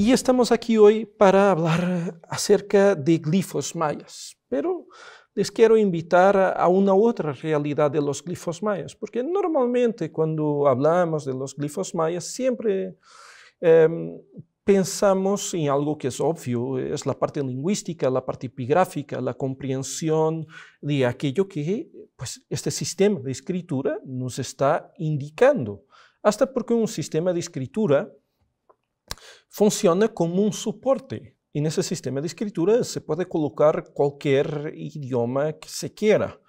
Y estamos aquí hoy para hablar acerca de glifos mayas, pero les quiero invitar a una otra realidad de los glifos mayas, porque normalmente cuando hablamos de los glifos mayas siempre em, pensamos en algo que es obvio, es la parte lingüística, la parte epigráfica, la comprensión de aquello que pues, este sistema de escritura nos está indicando. Hasta porque un sistema de escritura funciona como un soporte. y En ese sistema de escritura se puede colocar cualquier idioma que se quiera.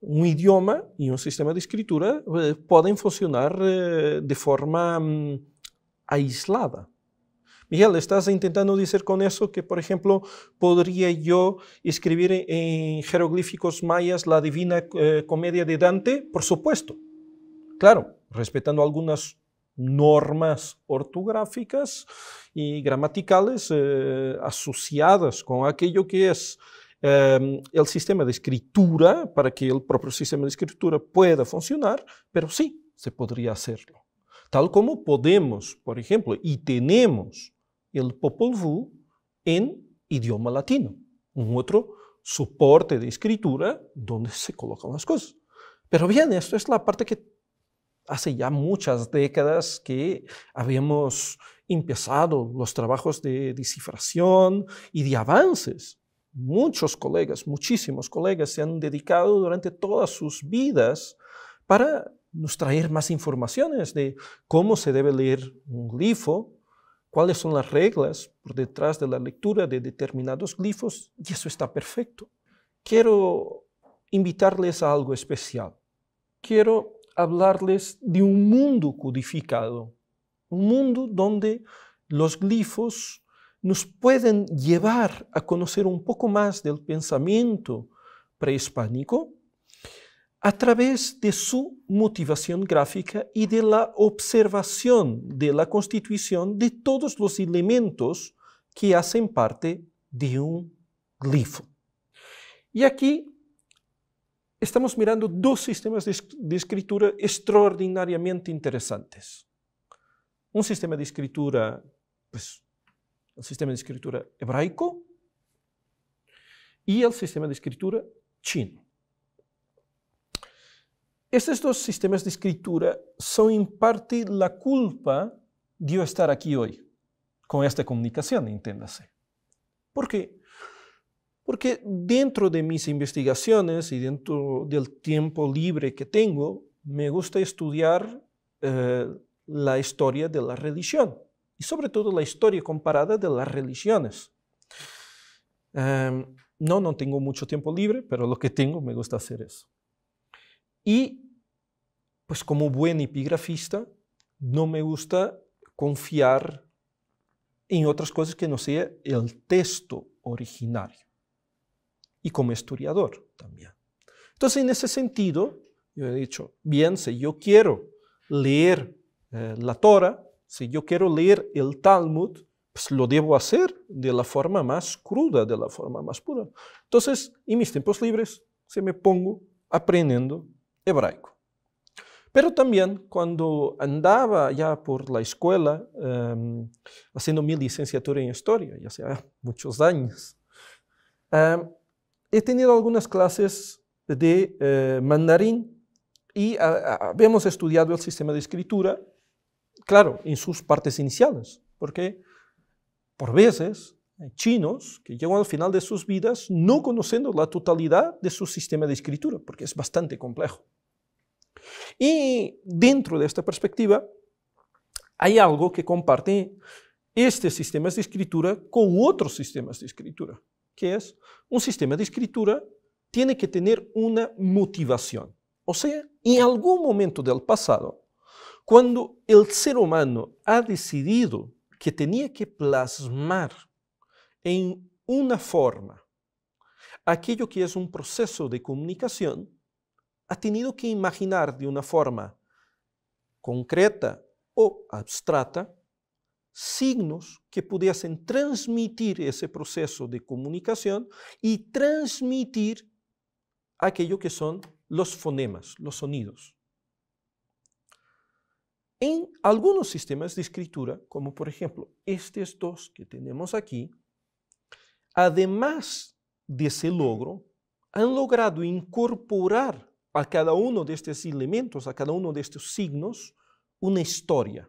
Un idioma y un sistema de escritura eh, pueden funcionar eh, de forma mm, aislada. Miguel, ¿estás intentando decir con eso que, por ejemplo, podría yo escribir en jeroglíficos mayas la Divina eh, Comedia de Dante? Por supuesto. Claro, respetando algunas normas ortográficas y gramaticales eh, asociadas con aquello que es em, el sistema de escritura, para que el propio sistema de escritura pueda funcionar, pero sí se podría hacerlo. Tal como podemos, por ejemplo, y tenemos el Popol Vuh en idioma latino, un otro soporte de escritura donde se colocan las cosas. Pero bien, esto es la parte que hace ya muchas décadas que habíamos empezado los trabajos de descifración y de avances. Muchos colegas, muchísimos colegas se han dedicado durante todas sus vidas para nos traer más informaciones de cómo se debe leer un glifo, cuáles son las reglas por detrás de la lectura de determinados glifos, y eso está perfecto. Quiero invitarles a algo especial. Quiero hablarles de un mundo codificado, un mundo donde los glifos nos pueden llevar a conocer un poco más del pensamiento prehispánico a través de su motivación gráfica y de la observación de la constitución de todos los elementos que hacen parte de un glifo. Y aquí estamos mirando dos sistemas de, escritura extraordinariamente interesantes. Un sistema de escritura, pues, el sistema de escritura hebraico y el sistema de escritura chino. Estos dos sistemas de escritura son en parte la culpa de estar aquí hoy, con esta comunicación, entiéndase. qué? Porque dentro de mis investigaciones y dentro del tiempo libre que tengo, me gusta estudiar eh, la historia de la religión y sobre todo la historia comparada de las religiones. Em, no, no tengo mucho tiempo libre, pero lo que tengo me gusta hacer eso. Y pues como buen epigrafista, no me gusta confiar en otras cosas que no sea el texto originario y como historiador también. Entonces, en ese sentido, yo he dicho, bien, si yo quiero leer eh, la Torah, si yo quiero leer el Talmud, pues lo debo hacer de la forma más cruda, de la forma más pura. Entonces, en mis tiempos libres, se me pongo aprendiendo hebraico. Pero también cuando andaba ya por la escuela em, haciendo mi licenciatura en historia, ya hace muchos años, em, he tenido algunas clases de eh, mandarín y hemos ah, ah, habíamos estudiado el sistema de escritura, claro, en sus partes iniciales, porque por veces chinos que llegan al final de sus vidas no conociendo la totalidad de su sistema de escritura, porque es bastante complejo. Y dentro de esta perspectiva hay algo que comparten estos sistemas de escritura con otros sistemas de escritura que es un sistema de escritura tiene que tener una motivación. O sea, en algún momento del pasado, cuando el ser humano ha decidido que tenía que plasmar en una forma aquello que es un proceso de comunicación, ha tenido que imaginar de una forma concreta o abstrata signos que pudiesen transmitir ese proceso de comunicación y transmitir aquello que son los fonemas, los sonidos. En algunos sistemas de escritura, como por ejemplo estos dos que tenemos aquí, además de ese logro, han logrado incorporar a cada uno de estos elementos, a cada uno de estos signos, una historia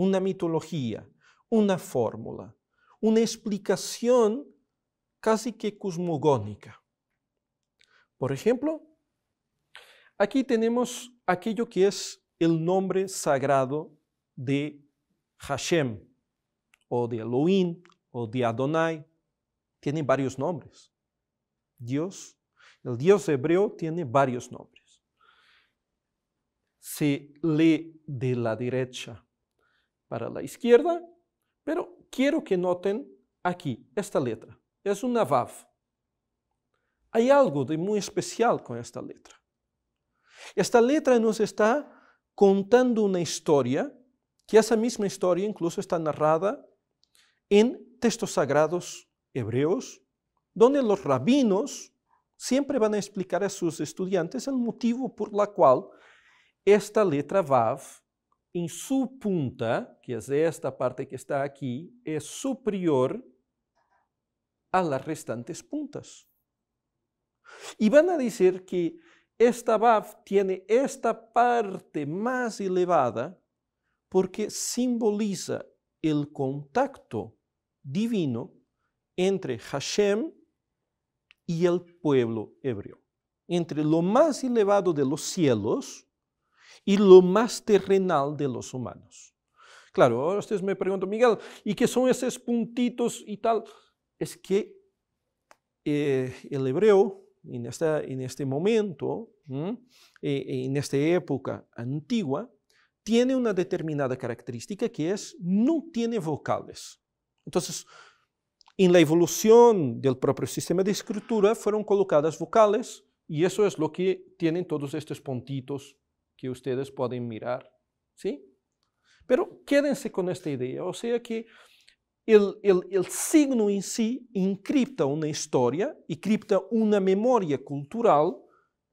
una mitología, una fórmula, una explicación casi que cosmogónica. Por ejemplo, aquí tenemos aquello que es el nombre sagrado de Hashem, o de Elohim, o de Adonai. Tiene varios nombres. Dios, el Dios hebreo tiene varios nombres. Se lee de la derecha para a esquerda, pero quero que notem aqui esta letra. É uma vav. Há algo de muito especial com esta letra. Esta letra nos está contando uma história, que essa mesma história incluso está narrada em textos sagrados hebreus, onde os rabinos sempre vão explicar a seus estudantes o motivo por la qual esta letra Vav en su punta, que es esta parte que está aquí, es superior a las restantes puntas. Y van a decir que esta Baf tiene esta parte más elevada porque simboliza el contacto divino entre Hashem y el pueblo hebreo, entre lo más elevado de los cielos, y lo más terrenal de los humanos. Claro, ahora ustedes me preguntan, Miguel, ¿y qué son esos puntitos y tal? Es que eh, el hebreo en, esta, en este momento, eh, en esta época antigua, tiene una determinada característica que es no tiene vocales. Entonces, en la evolución del propio sistema de escritura fueron colocadas vocales y eso es lo que tienen todos estos puntitos que ustedes pueden mirar, ¿sí? Pero quédense con esta idea, o sea que el, signo en sí encripta una historia, encripta una memoria cultural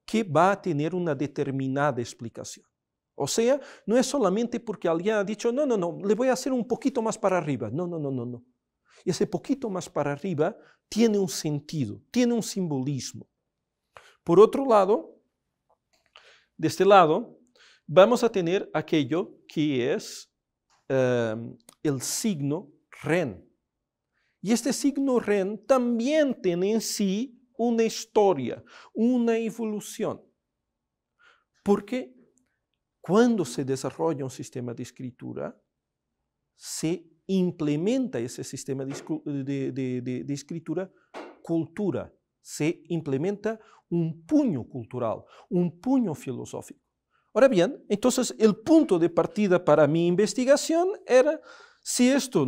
que va a tener una determinada explicación. O sea, no es solamente porque alguien ha dicho, no, no, no, le voy a hacer un poquito más para arriba. No, no, no, no, no. Ese poquito más para arriba tiene un sentido, tiene un simbolismo. Por otro lado, de este lado, vamos a tener aquello que es em, el signo REN. Y este signo REN también tiene en sí una historia, una evolución. Porque cuando se desarrolla un sistema de escritura, se implementa ese sistema de, de escritura cultura, se implementa um puño cultural, um puño filosófico. Ora bem, então o ponto de partida para minha investigação era se isto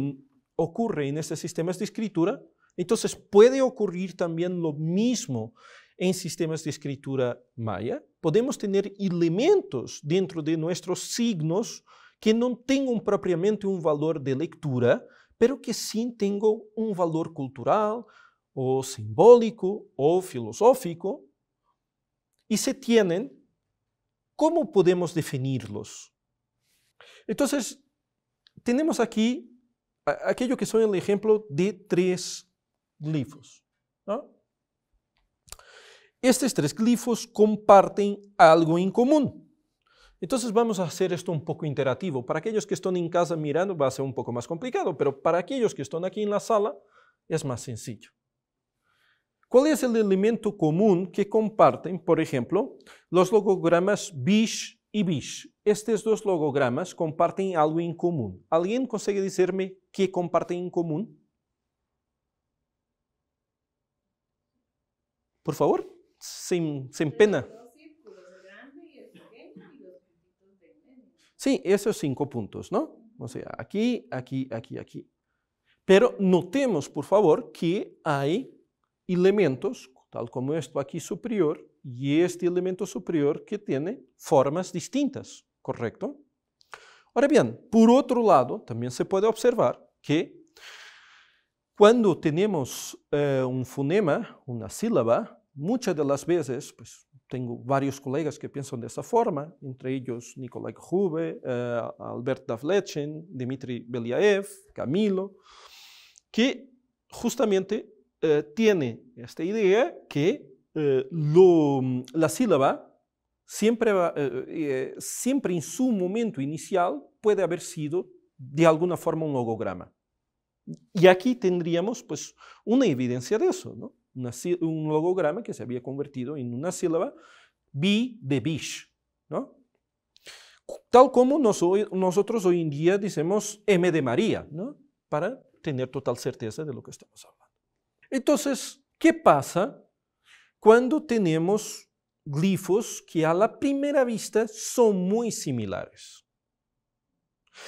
ocorre en sistemas de escritura, então pode ocorrer também lo mismo em sistemas de escritura maya. Podemos ter elementos dentro de nossos signos que não tenham propriamente um valor de leitura, pero que sim tenham um valor cultural, o simbólico o filosófico, y se tienen, ¿cómo podemos definirlos? Entonces, tenemos aquí aquello que son el ejemplo de tres glifos. Estos tres glifos comparten algo en común. Entonces vamos a hacer esto un poco interactivo. Para aquellos que están en casa mirando va a ser un poco más complicado, pero para aquellos que están aquí en la sala es más sencillo. ¿Cuál es el elemento común que comparten, por ejemplo, los logogramas BISH y BISH? Estos dos logogramas comparten algo en común. ¿Alguien consigue decirme qué comparten en común? Por favor, sin, sin pena. Sí, esos cinco puntos, ¿no? O sea, aquí, aquí, aquí, aquí. Pero notemos, por favor, que hay elementos, tal como esto aquí superior, y este elemento superior que tiene formas distintas, ¿correcto? Ahora bien, por otro lado, también se puede observar que cuando tenemos eh, un fonema, una sílaba, muchas de las veces, pues tengo varios colegas que piensan de esa forma, entre ellos Nikolai Hube, eh, Albert Davlechen, Dmitry Beliaev, Camilo, que justamente eh, tiene esta idea que eh, la sílaba siempre, eh, siempre en su momento inicial puede haber sido de alguna forma un logograma. Y aquí tendríamos pues, una evidencia de eso, un logograma que se había convertido en una sílaba, B de bish, tal como nosotros hoy en día decimos M de María, para tener total certeza de lo que estamos hablando. Entonces, ¿qué pasa cuando tenemos glifos que a la primera vista son muy similares?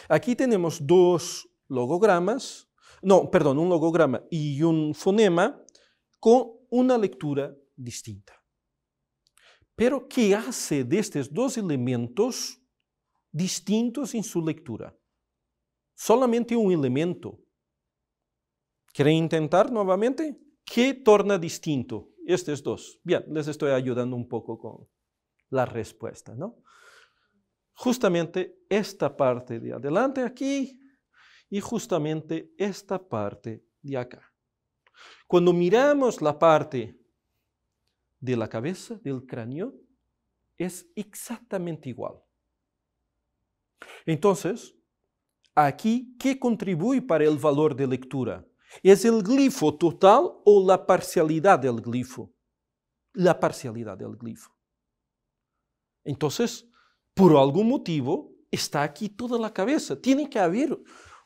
Aquí tenemos dos logogramas, no, perdón, un logograma y un fonema con una lectura distinta. Pero ¿qué hace de estos dos elementos distintos en su lectura? Solamente un elemento, ¿Quieren intentar nuevamente? ¿Qué torna distinto estos dos? Bien, les estoy ayudando un poco con la respuesta, ¿no? Justamente esta parte de adelante aquí y justamente esta parte de acá. Cuando miramos la parte de la cabeza, del cráneo, es exactamente igual. Entonces, aquí, ¿qué contribuye para el valor de lectura? ¿Es el glifo total o la parcialidad del glifo? La parcialidad del glifo. Entonces, por algún motivo, está aquí toda la cabeza. Tiene que haber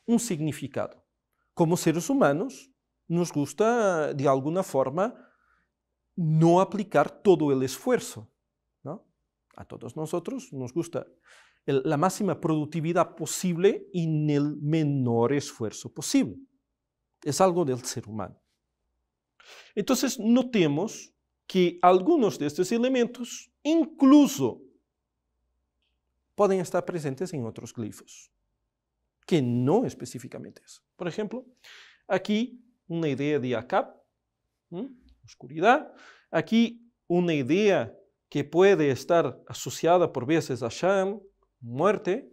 un significado. Como seres humanos, nos gusta, de alguna forma, no aplicar todo el esfuerzo. A todos nosotros nos gusta la máxima productividad posible y en el menor esfuerzo posible. Es algo del ser humano. Entonces, notemos que algunos de estos elementos incluso pueden estar presentes en otros glifos, que no específicamente es. Por ejemplo, aquí una idea de Acap, oscuridad. Aquí una idea que puede estar asociada por veces a Sham, muerte.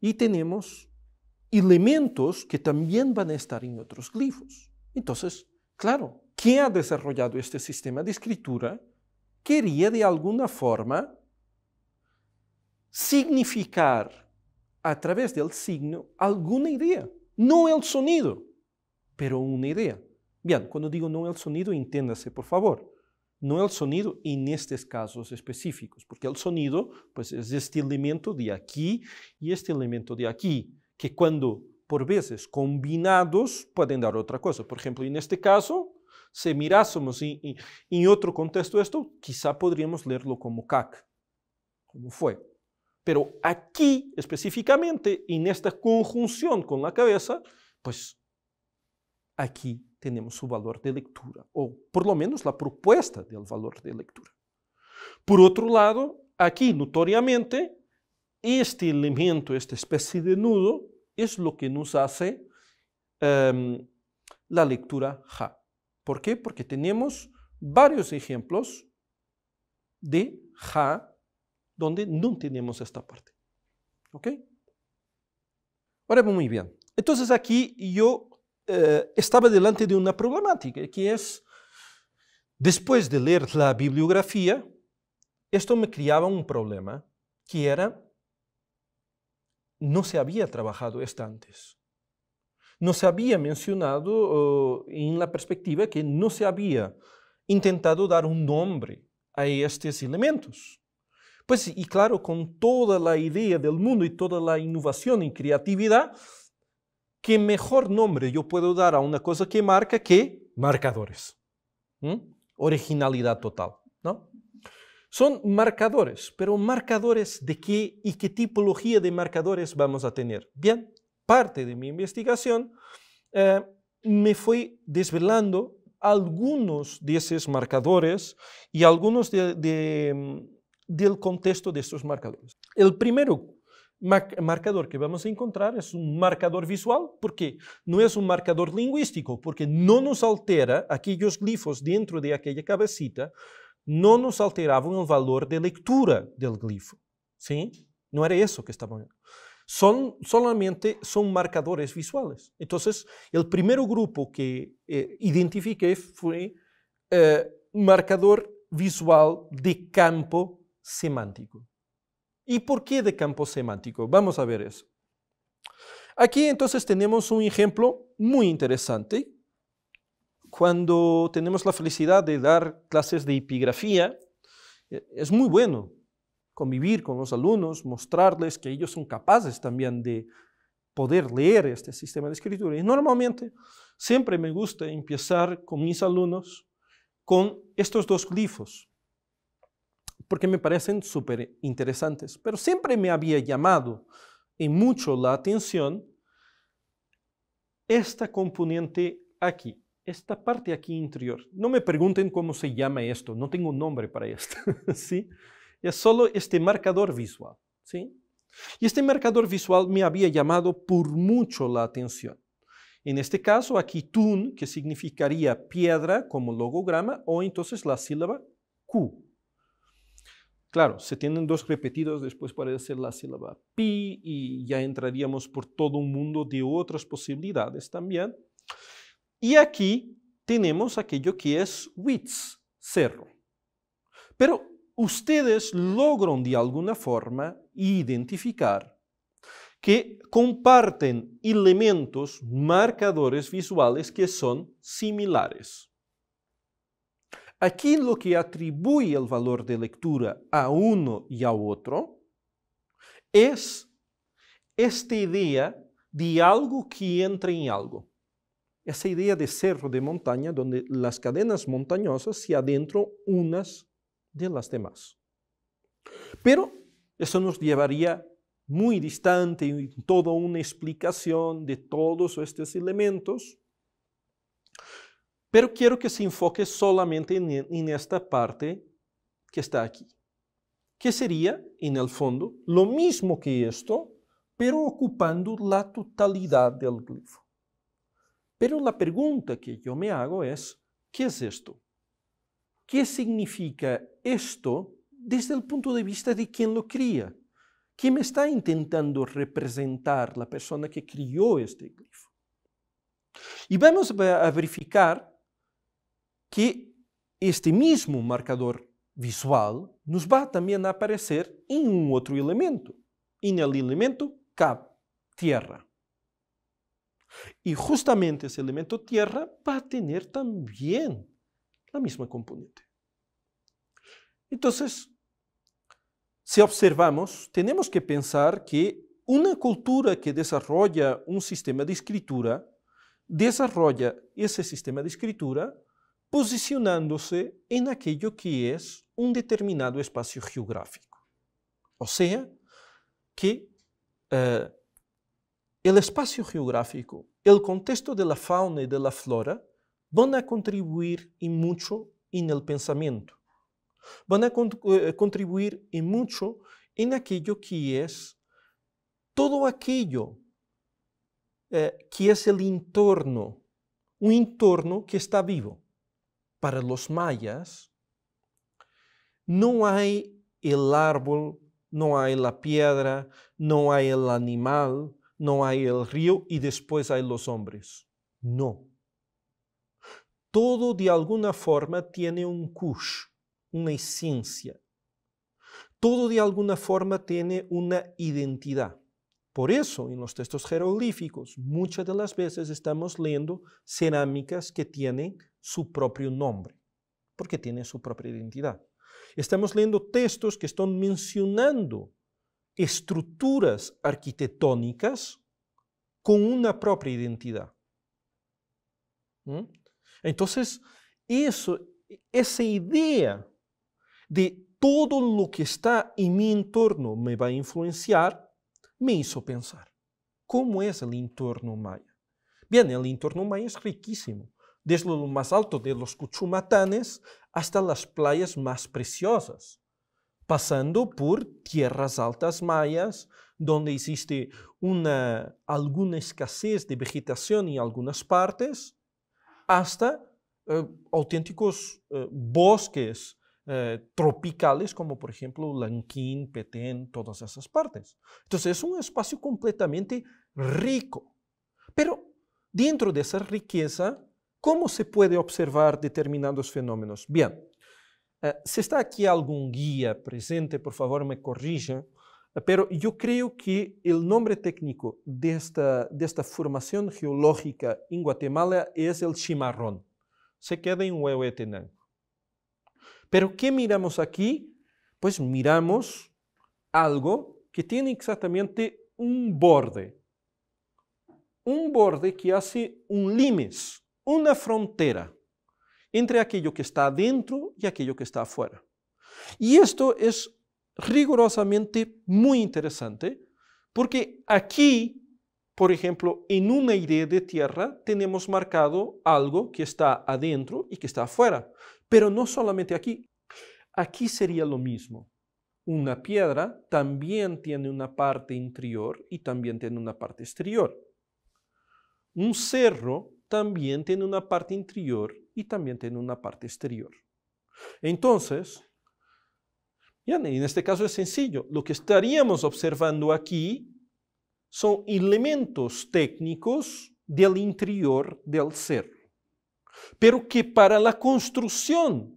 Y tenemos elementos que también van a estar en otros glifos. Entonces, claro, quien ha desarrollado este sistema de escritura quería de alguna forma significar a través del signo alguna idea, no el sonido, pero una idea. Bien, cuando digo no el sonido, inténdase por favor, no el sonido en estos casos específicos, porque el sonido pues, es este elemento de aquí y este elemento de aquí que cuando, por veces, combinados, pueden dar otra cosa. Por ejemplo, en este caso, si mirásemos en, en otro contexto esto, quizá podríamos leerlo como CAC, como fue. Pero aquí específicamente, en esta conjunción con la cabeza, pues aquí tenemos su valor de lectura, o por lo menos la propuesta del valor de lectura. Por otro lado, aquí notoriamente, este elemento, esta especie de nudo, es lo que nos hace em, la lectura ja. ¿Por qué? Porque tenemos varios ejemplos de ja donde no tenemos esta parte. ¿Ok? Ahora muy bien. Entonces aquí yo eh, estaba delante de una problemática que es, después de leer la bibliografía, esto me creaba un problema que era no se había trabajado esto antes. No se había mencionado eh, en la perspectiva que no se había intentado dar un nombre a estos elementos. Pues, y claro, con toda la idea del mundo y toda la innovación y creatividad, ¿qué mejor nombre yo puedo dar a una cosa que marca que marcadores? ¿Mm? Originalidad total. Son marcadores, pero marcadores de qué y qué tipología de marcadores vamos a tener. Bien, parte de mi investigación eh, me fue desvelando algunos de esos marcadores y algunos mm, del contexto de estos marcadores. El primero marcador que vamos a encontrar es un marcador visual, porque no es un marcador lingüístico, porque no nos altera aquellos glifos dentro de aquella cabecita, no nos alteraban el valor de lectura del glifo. ¿sí? No era eso que estaban. Son, solamente son marcadores visuales. Entonces, el primer grupo que eh, identifiqué fue un eh, marcador visual de campo semántico. ¿Y por qué de campo semántico? Vamos a ver eso. Aquí entonces tenemos un ejemplo muy interesante cuando tenemos la felicidad de dar clases de epigrafía, e, es muy bueno convivir con los alumnos, mostrarles que ellos son capaces también de poder leer este sistema de escritura. Y normalmente siempre me gusta empezar con mis alumnos con estos dos glifos, porque me parecen súper interesantes. Pero siempre me había llamado en mucho la atención esta componente aquí esta parte aquí interior. No me pregunten cómo se llama esto, no tengo un nombre para esto, ¿sí? Es solo este marcador visual, ¿sí? Y este marcador visual me había llamado por mucho la atención. En este caso, aquí tun, que significaría piedra como logograma, o entonces la sílaba Q. Claro, se tienen dos repetidos, después para decir la sílaba pi, y ya entraríamos por todo un mundo de otras posibilidades también. Y aquí tenemos aquello que es WITS, cerro. Pero ustedes logran de alguna forma identificar que comparten elementos marcadores visuales que son similares. Aquí lo que atribuye el valor de lectura a uno y a otro es esta idea de algo que entra en algo esa idea de cerro de montaña donde las cadenas montañosas se adentro unas de las demás. Pero eso nos llevaría muy distante y toda una explicación de todos estos elementos. Pero quiero que se enfoque solamente en, en esta parte que está aquí, que sería, en el fondo, lo mismo que esto, pero ocupando la totalidad del glifo. Pero la pregunta que yo me hago es, ¿qué es esto? ¿Qué significa esto desde el punto de vista de quien lo cría? ¿Quién me está intentando representar la persona que crió este glifo? Y vamos a verificar que este mismo marcador visual nos va también a aparecer en un otro elemento, en el elemento K, tierra. Y justamente ese elemento tierra va a tener también la misma componente. Entonces, si observamos, tenemos que pensar que una cultura que desarrolla un sistema de escritura, desarrolla ese sistema de escritura posicionándose en aquello que es un determinado espacio geográfico. O sea, que eh, el espacio geográfico, el contexto de la fauna y de la flora van a contribuir y mucho en el pensamiento, van a eh, eh, contribuir y mucho en aquello que es todo aquello eh, que es el entorno, un entorno que está vivo. Para los mayas no hay el árbol, no hay la piedra, no hay el animal, no hay el río y después hay los hombres. No. Todo de alguna forma tiene un kush, una esencia. Todo de alguna forma tiene una identidad. Por eso, en los textos jeroglíficos, muchas de las veces estamos leyendo cerámicas que tienen su propio nombre, porque tienen su propia identidad. Estamos leyendo textos que están mencionando estructuras arquitectónicas con una propia identidad. ¿Mm? Entonces, esa idea de todo lo que está en mi entorno me va a influenciar, me hizo pensar, ¿cómo es el entorno maya? Bien, el entorno maya es riquísimo, desde lo más alto de los cuchumatanes hasta las playas más preciosas pasando por tierras altas mayas, donde existe alguna escasez de vegetación en algunas partes, hasta eh, auténticos eh, bosques eh, tropicales, como por ejemplo Lanquín, Petén, todas esas partes. Entonces es un espacio completamente rico. Pero dentro de esa riqueza, ¿cómo se puede observar determinados fenómenos? Bien, Eh, se está aqui algum guia presente, por favor, me corrija. Eh, pero eu creio que o nome técnico desta, desta formação geológica em Guatemala é o chimarrón. Se queda em Huehuetenango. Pero que miramos aqui? Pois pues miramos algo que tem exatamente um borde. Um borde que hace um limes, uma fronteira. entre aquello que está adentro y aquello que está afuera. Y esto es rigurosamente muy interesante porque aquí, por ejemplo, en una idea de tierra tenemos marcado algo que está adentro y que está afuera, pero no solamente aquí. Aquí sería lo mismo. Una piedra también tiene una parte interior y también tiene una parte exterior. Un cerro también tiene una parte interior y también tiene una parte exterior. Entonces, en este caso es sencillo. Lo que estaríamos observando aquí son elementos técnicos del interior del ser, pero que para la construcción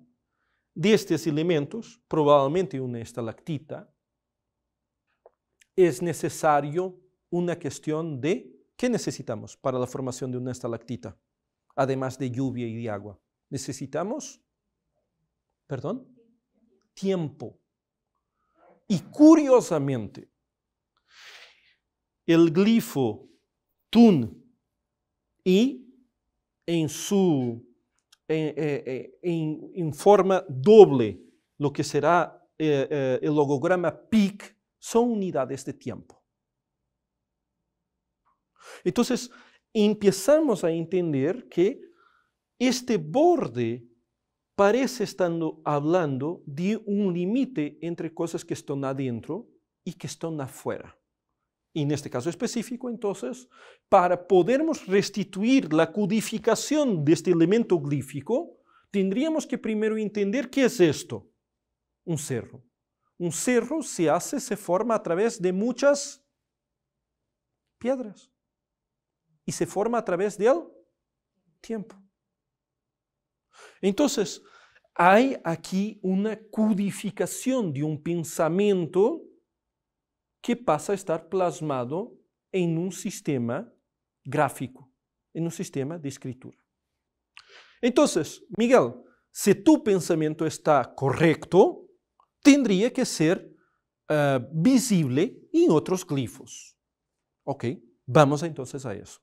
de estos elementos, probablemente una estalactita, es necesario una cuestión de qué necesitamos para la formación de una estalactita además de lluvia y de agua. Necesitamos, perdón, tiempo. Y curiosamente, el glifo tun y en su en, eh, eh, en forma doble, lo que será eh, el logograma PIC, son unidades de tiempo. Entonces, empezamos a entender que este borde parece estando hablando de un límite entre cosas que están adentro y que están afuera. Y en este caso específico, entonces, para podermos restituir la codificación de este elemento glífico, tendríamos que primero entender qué es esto, un cerro. Un cerro se hace, se forma a través de muchas piedras. e se forma através del tiempo. Entonces, hay aquí una codificación de un pensamiento que pasa a estar plasmado en un sistema gráfico, en un sistema de escritura. Entonces, Miguel, si tu pensamiento está correcto, tendría que ser uh, visible en otros glifos. Ok, vamos entonces a eso.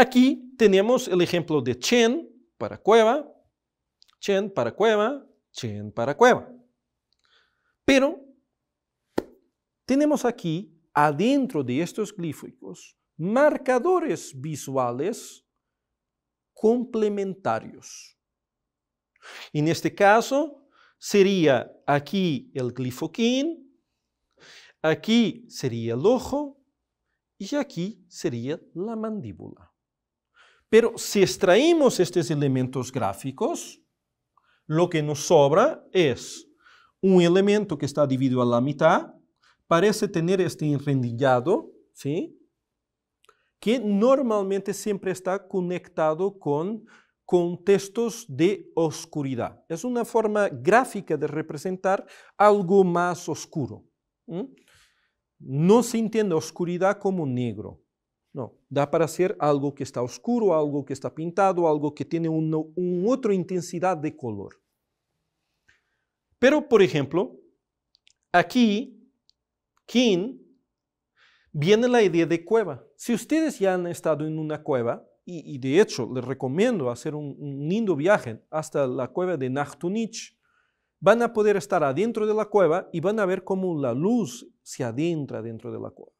Aquí tenemos el ejemplo de Chen para cueva, Chen para cueva, Chen para cueva. Pero tenemos aquí, adentro de estos glíficos, marcadores visuales complementarios. En este caso, sería aquí el glifoquín, aquí sería el ojo y aquí sería la mandíbula. Pero si extraímos estos elementos gráficos, lo que nos sobra es un elemento que está dividido a la mitad, parece tener este enrendillado, que normalmente siempre está conectado con contextos de oscuridad. Es una forma gráfica de representar algo más oscuro. No se entiende oscuridad como negro, no, da para ser algo que está oscuro, algo que está pintado, algo que tiene una un otra intensidad de color. Pero, por ejemplo, aquí, kin, viene la idea de cueva. Si ustedes ya han estado en una cueva, y, de hecho les recomiendo hacer un, un, lindo viaje hasta la cueva de Nachtunich, van a poder estar adentro de la cueva y van a ver cómo la luz se adentra dentro de la cueva.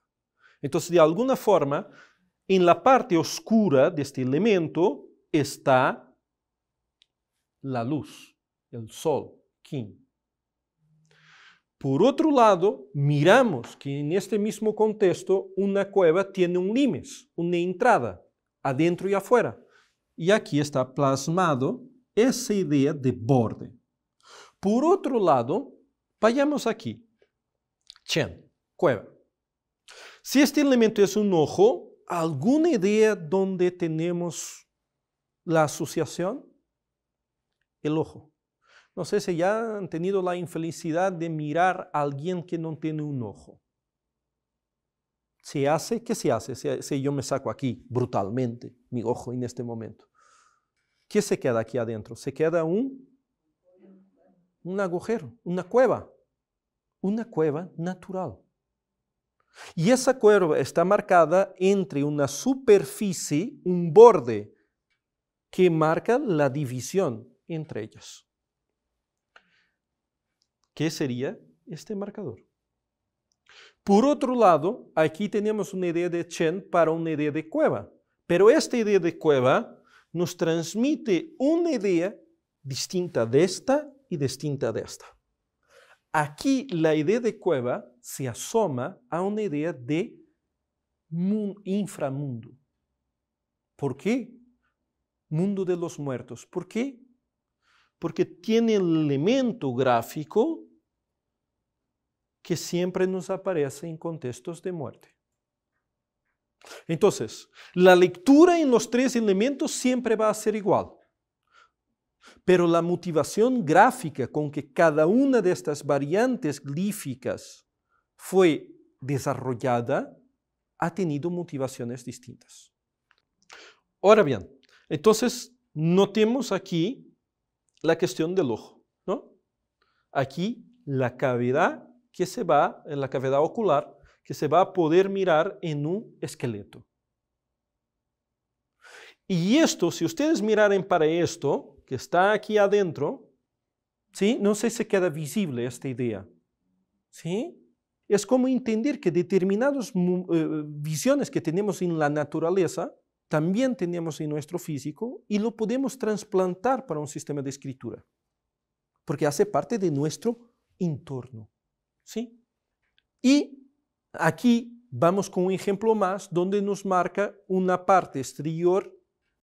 Entonces, de alguna forma, en la parte oscura de este elemento está la luz, el sol, Kim. Por otro lado, miramos que en este mismo contexto una cueva tiene un limes, una entrada, adentro y afuera. Y aquí está plasmado esa idea de borde. Por otro lado, vayamos aquí. Chen, cueva. Si este elemento es un ojo, alguna idea dónde tenemos la asociación? El ojo. No sé si ya han tenido la infelicidad de mirar a alguien que no tiene un ojo. ¿Se hace? ¿Qué se hace si, yo me saco aquí brutalmente mi ojo en este momento? ¿Qué se queda aquí adentro? Se queda un, un agujero, una cueva, una cueva natural. Y esa cueva está marcada entre una superficie, un borde, que marca la división entre ellas. ¿Qué sería este marcador? Por otro lado, aquí tenemos una idea de Chen para una idea de cueva, pero esta idea de cueva nos transmite una idea distinta de esta y distinta de esta. Aquí la idea de cueva se asoma a una idea de inframundo. ¿Por qué? Mundo de los muertos. ¿Por qué? Porque tiene el elemento gráfico que siempre nos aparece en contextos de muerte. Entonces, la lectura en los tres elementos siempre va a ser igual. Pero la motivación gráfica con que cada una de estas variantes glíficas fue desarrollada ha tenido motivaciones distintas. Ahora bien, entonces notemos aquí la cuestión del ojo. Aquí la cavidad que se va, en la cavidad ocular, que se va a poder mirar en un esqueleto. Y esto, si ustedes miraran para esto, que está aquí adentro, ¿sí? No sé si queda visible esta idea, ¿sí? Es como entender que determinadas eh, visiones que tenemos en la naturaleza, también tenemos en nuestro físico y lo podemos trasplantar para un sistema de escritura, porque hace parte de nuestro entorno. ¿sí? Y aquí vamos con un ejemplo más donde nos marca una parte exterior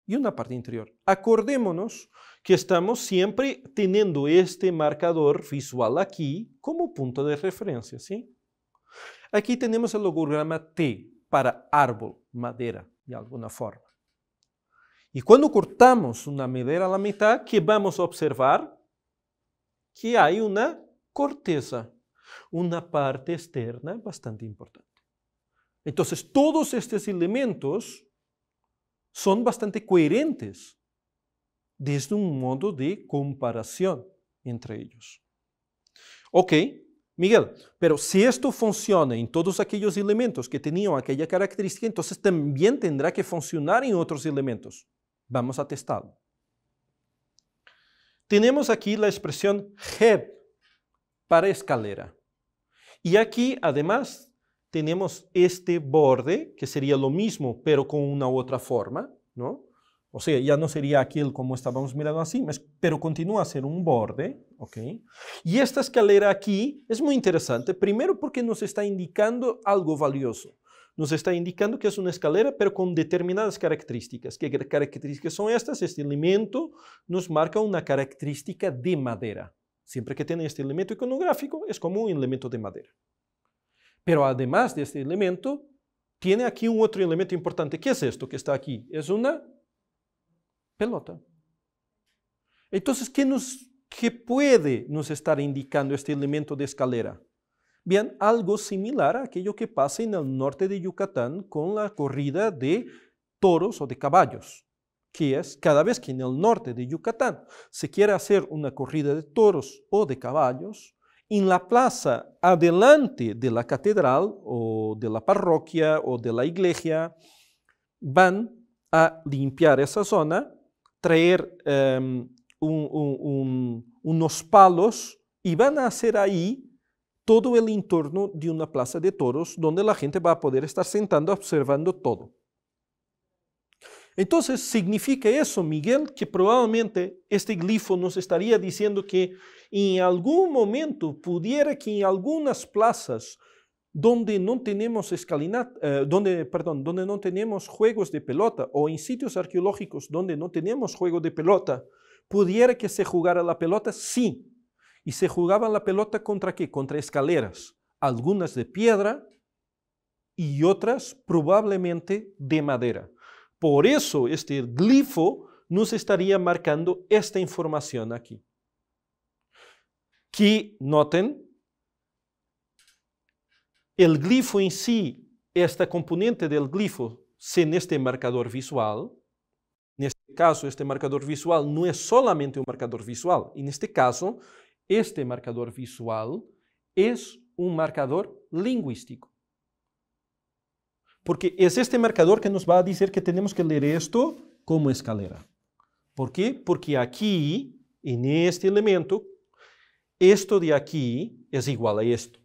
y una parte interior. Acordémonos que estamos siempre teniendo este marcador visual aquí como punto de referencia, ¿sí? Aquí tenemos el logograma T para árbol, madera, de alguna forma. Y cuando cortamos una madera a la mitad, ¿qué vamos a observar? Que hay una corteza, una parte externa bastante importante. Entonces, todos estos elementos son bastante coherentes desde un modo de comparación entre ellos. Ok, Miguel, pero si esto funciona en todos aquellos elementos que tenían aquella característica, entonces también tendrá que funcionar en otros elementos. Vamos a testarlo. Tenemos aquí la expresión heb para escalera. Y aquí, además, tenemos este borde, que sería lo mismo, pero con una otra forma, ¿no? O sea, ya no sería aquel como estábamos mirando así, pero continúa a ser un borde, ¿ok? Y esta escalera aquí es muy interesante, primero porque nos está indicando algo valioso. Nos está indicando que es una escalera, pero con determinadas características. ¿Qué características son estas? Este elemento nos marca una característica de madera. Siempre que tiene este elemento iconográfico, es como un elemento de madera. Pero además de este elemento, tiene aquí un otro elemento importante. ¿Qué es esto que está aquí? Es una pelota. Entonces, ¿qué, nos, qué puede nos estar indicando este elemento de escalera? Bien, algo similar a aquello que pasa en el norte de Yucatán con la corrida de toros o de caballos, que es cada vez que en el norte de Yucatán se quiere hacer una corrida de toros o de caballos, en la plaza adelante de la catedral o de la parroquia o de la iglesia van a limpiar esa zona traer em, unos palos y van a hacer ahí todo el entorno de una plaza de toros donde la gente va a poder estar sentando observando todo. Entonces, significa eso, Miguel, que probablemente este glifo nos estaría diciendo que en algún momento pudiera que en algunas plazas donde no tenemos escalinata, eh, donde, perdón, donde no tenemos juegos de pelota o en sitios arqueológicos donde no tenemos juego de pelota, pudiera que se jugara la pelota, sí. Y se jugaba la pelota contra qué? Contra escaleras, algunas de piedra y otras probablemente de madera. Por eso este glifo nos estaría marcando esta información aquí. Que noten El glifo em si, esta componente del glifo, sendo este marcador visual, neste caso, este marcador visual não é solamente um marcador visual. E neste caso, este marcador visual é um marcador linguístico. Porque é este marcador que nos vai dizer que temos que ler isto como escalera. Por quê? Porque aqui, neste elemento, isto de aqui é igual a isto.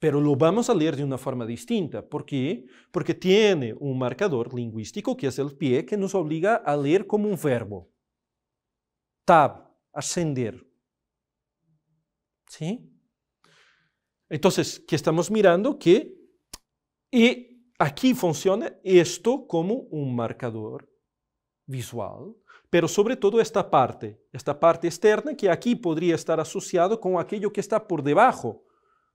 pero lo vamos a leer de una forma distinta. ¿Por qué? Porque tiene un marcador lingüístico, que es el pie, que nos obliga a leer como un verbo. Tab, ascender. ¿Sí? Entonces, ¿qué estamos mirando? Que y aquí funciona esto como un marcador visual, pero sobre todo esta parte, esta parte externa que aquí podría estar asociado con aquello que está por debajo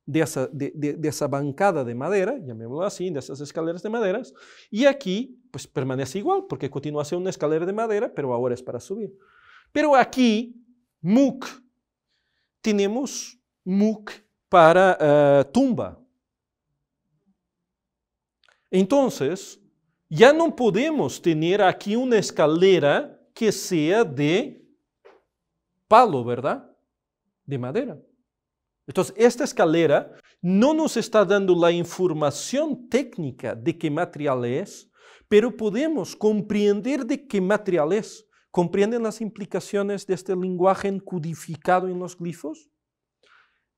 de esa, de, de, esa bancada de madera, llamémoslo así, de esas escaleras de madera y aquí pues permanece igual, porque continúa siendo una escalera de madera, pero ahora es para subir. Pero aquí, MOOC, tenemos MOOC para eh, tumba. Entonces, ya no podemos tener aquí una escalera que sea de palo, ¿verdad? De madera. Entonces, esta escalera no nos está dando la información técnica de qué material es, pero podemos comprender de qué material es. ¿Comprenden las implicaciones de este lenguaje codificado en los glifos?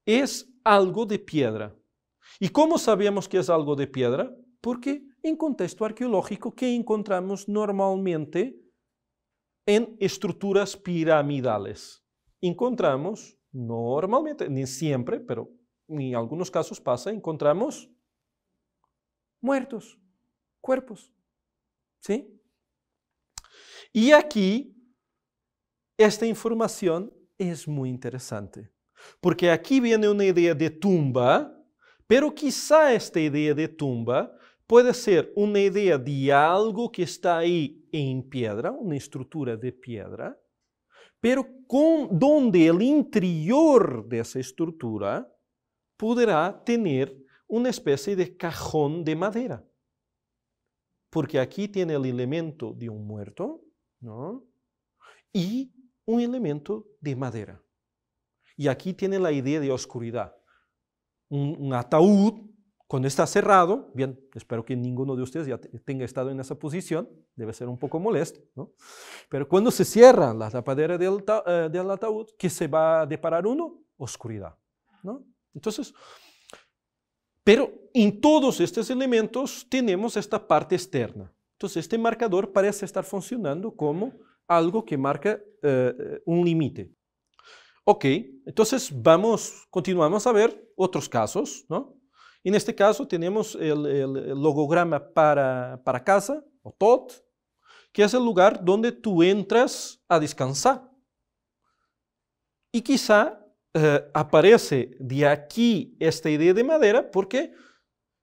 Es algo de piedra. ¿Y cómo sabemos que es algo de piedra? Porque en contexto arqueológico que encontramos normalmente en estructuras piramidales, encontramos normalmente, ni siempre, pero en algunos casos pasa, encontramos muertos, cuerpos. ¿Sí? Y aquí, esta información es muy interesante, porque aquí viene una idea de tumba, pero quizá esta idea de tumba puede ser una idea de algo que está ahí en piedra, una estructura de piedra, pero donde el interior de esa estructura podrá tener una especie de cajón de madera. Porque aquí tiene el elemento de un muerto y un elemento de madera. Y aquí tiene la idea de oscuridad. un ataúd cuando está cerrado, bien, espero que ninguno de ustedes ya tenga estado en esa posición, debe ser un poco molesto, ¿no? Pero cuando se cierra la tapadera eh, del, ataúd, ¿qué se va a deparar uno? Oscuridad, ¿no? Entonces, pero en todos estos elementos tenemos esta parte externa. Entonces, este marcador parece estar funcionando como algo que marca eh, eh, un límite. Ok, entonces vamos, continuamos a ver otros casos, ¿no? En este caso tenemos el, logograma para, para, casa, o TOT, que es el lugar donde tú entras a descansar. Y quizá eh, aparece de aquí esta idea de madera porque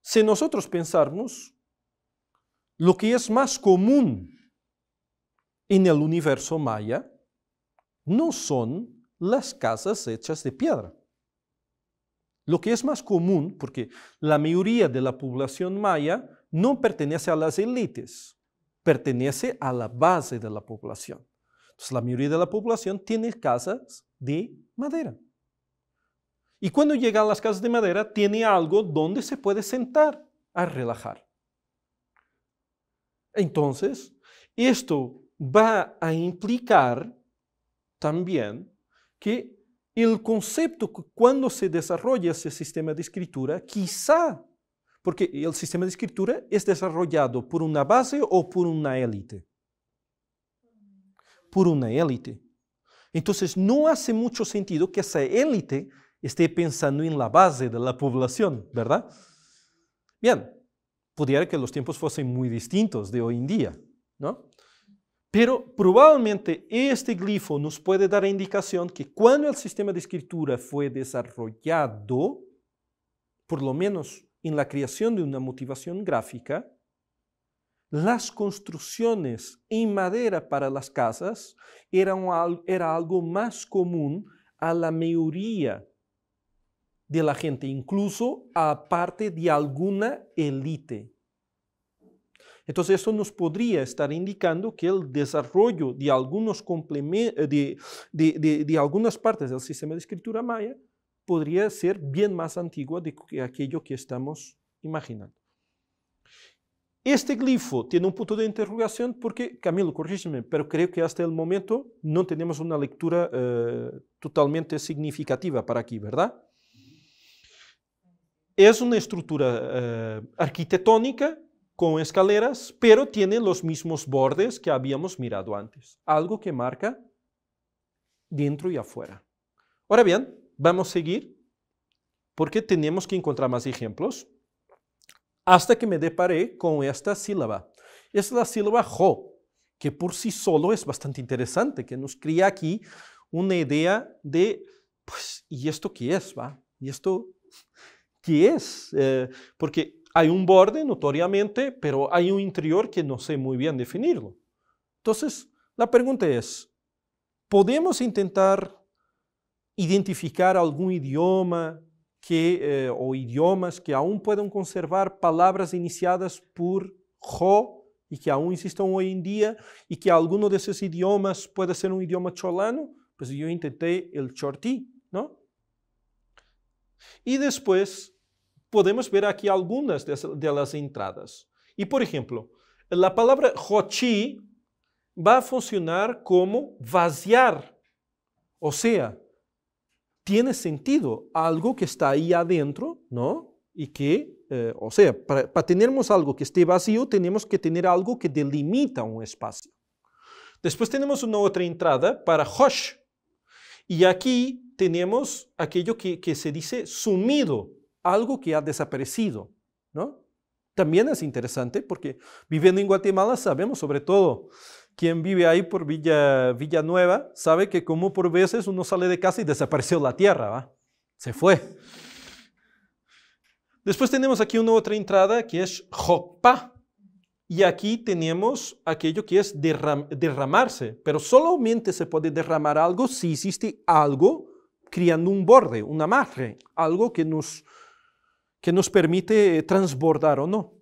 si nosotros pensamos, lo que es más común en el universo maya, no son las casas hechas de piedra. Lo que es más común, porque la mayoría de la población maya no pertenece a las élites, pertenece a la base de la población. Entonces, la mayoría de la población tiene casas de madera. Y cuando llegan las casas de madera, tiene algo donde se puede sentar a relajar. Entonces, esto va a implicar también que el concepto cuando se desarrolla ese sistema de escritura, quizá, porque el sistema de escritura es desarrollado por una base o por una élite. Por una élite. Entonces no hace mucho sentido que esa élite esté pensando en la base de la población, ¿verdad? Bien, pudiera que los tiempos fuesen muy distintos de hoy en día, ¿no? Pero probablemente, este glifo nos puede dar indicación que cuando el sistema de escritura fue desarrollado, por lo menos en la creación de una motivación gráfica, las construcciones en madera para las casas eran, era algo más común a la mayoría de la gente, incluso a parte de alguna élite. Entonces, esto nos podría estar indicando que el desarrollo de, algunos eh, de, de, de, de algunas partes del sistema de escritura maya podría ser bien más antigua de aquello que estamos imaginando. Este glifo tiene un punto de interrogación porque, Camilo, corrígeme, pero creo que hasta el momento no tenemos una lectura eh, totalmente significativa para aquí, ¿verdad? Es una estructura eh, arquitectónica con escaleras, pero tiene los mismos bordes que habíamos mirado antes, algo que marca dentro y afuera. Ahora bien, vamos a seguir porque tenemos que encontrar más ejemplos hasta que me deparé con esta sílaba. Es la sílaba jo, que por sí solo es bastante interesante, que nos crea aquí una idea de, pues, ¿y esto qué es? Va? ¿Y esto qué es? Eh, porque hay un borde, notoriamente, pero hay un interior que no sé muy bien definirlo. Entonces, la pregunta es, ¿podemos intentar identificar algún idioma eh, o idiomas que aún puedan conservar palabras iniciadas por jo y que aún existan hoy en día y que alguno de esos idiomas pueda ser un idioma cholano? Pues yo intenté el chortí, ¿no? Y después podemos ver aquí algunas de las entradas. Y por ejemplo, la palabra hochi va a funcionar como vaciar, o sea, tiene sentido algo que está ahí adentro, ¿no? Y que, eh, o sea, para, para algo que esté vacío, tenemos que tener algo que delimita un espacio. Después tenemos una otra entrada para hosh. Y aquí tenemos aquello que se dice sumido, algo que ha desaparecido, ¿no? También es interesante porque viviendo en Guatemala sabemos sobre todo, quien vive ahí por Villa, Villanueva sabe que como por veces uno sale de casa y desapareció la tierra, ¿va? se fue. Después tenemos aquí una otra entrada que es Joppa. Y aquí tenemos aquello que es derramarse, pero solamente se puede derramar algo si existe algo criando un borde, una margen, algo que nos, que nos permite eh, transbordar o no.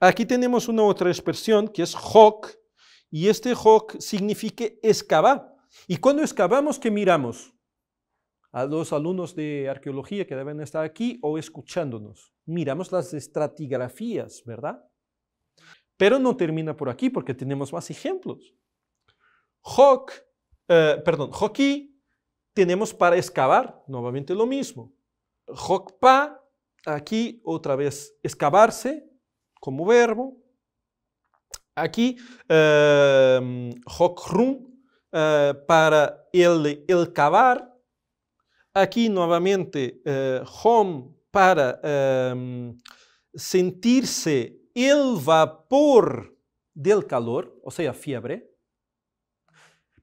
Aquí tenemos una otra expresión que es hok, y este hok significa excavar. Y cuando excavamos, ¿qué miramos? A los alumnos de arqueología que deben estar aquí o escuchándonos. Miramos las estratigrafías, ¿verdad? Pero no termina por aquí porque tenemos más ejemplos. Hok, eh, perdón, hoki tenemos para excavar, nuevamente lo mismo. Jokpa, aquí otra vez excavarse como verbo. Aquí em, Jokrum eh, para el, el cavar. Aquí nuevamente eh, Hom para em, sentirse el vapor del calor, o sea, fiebre.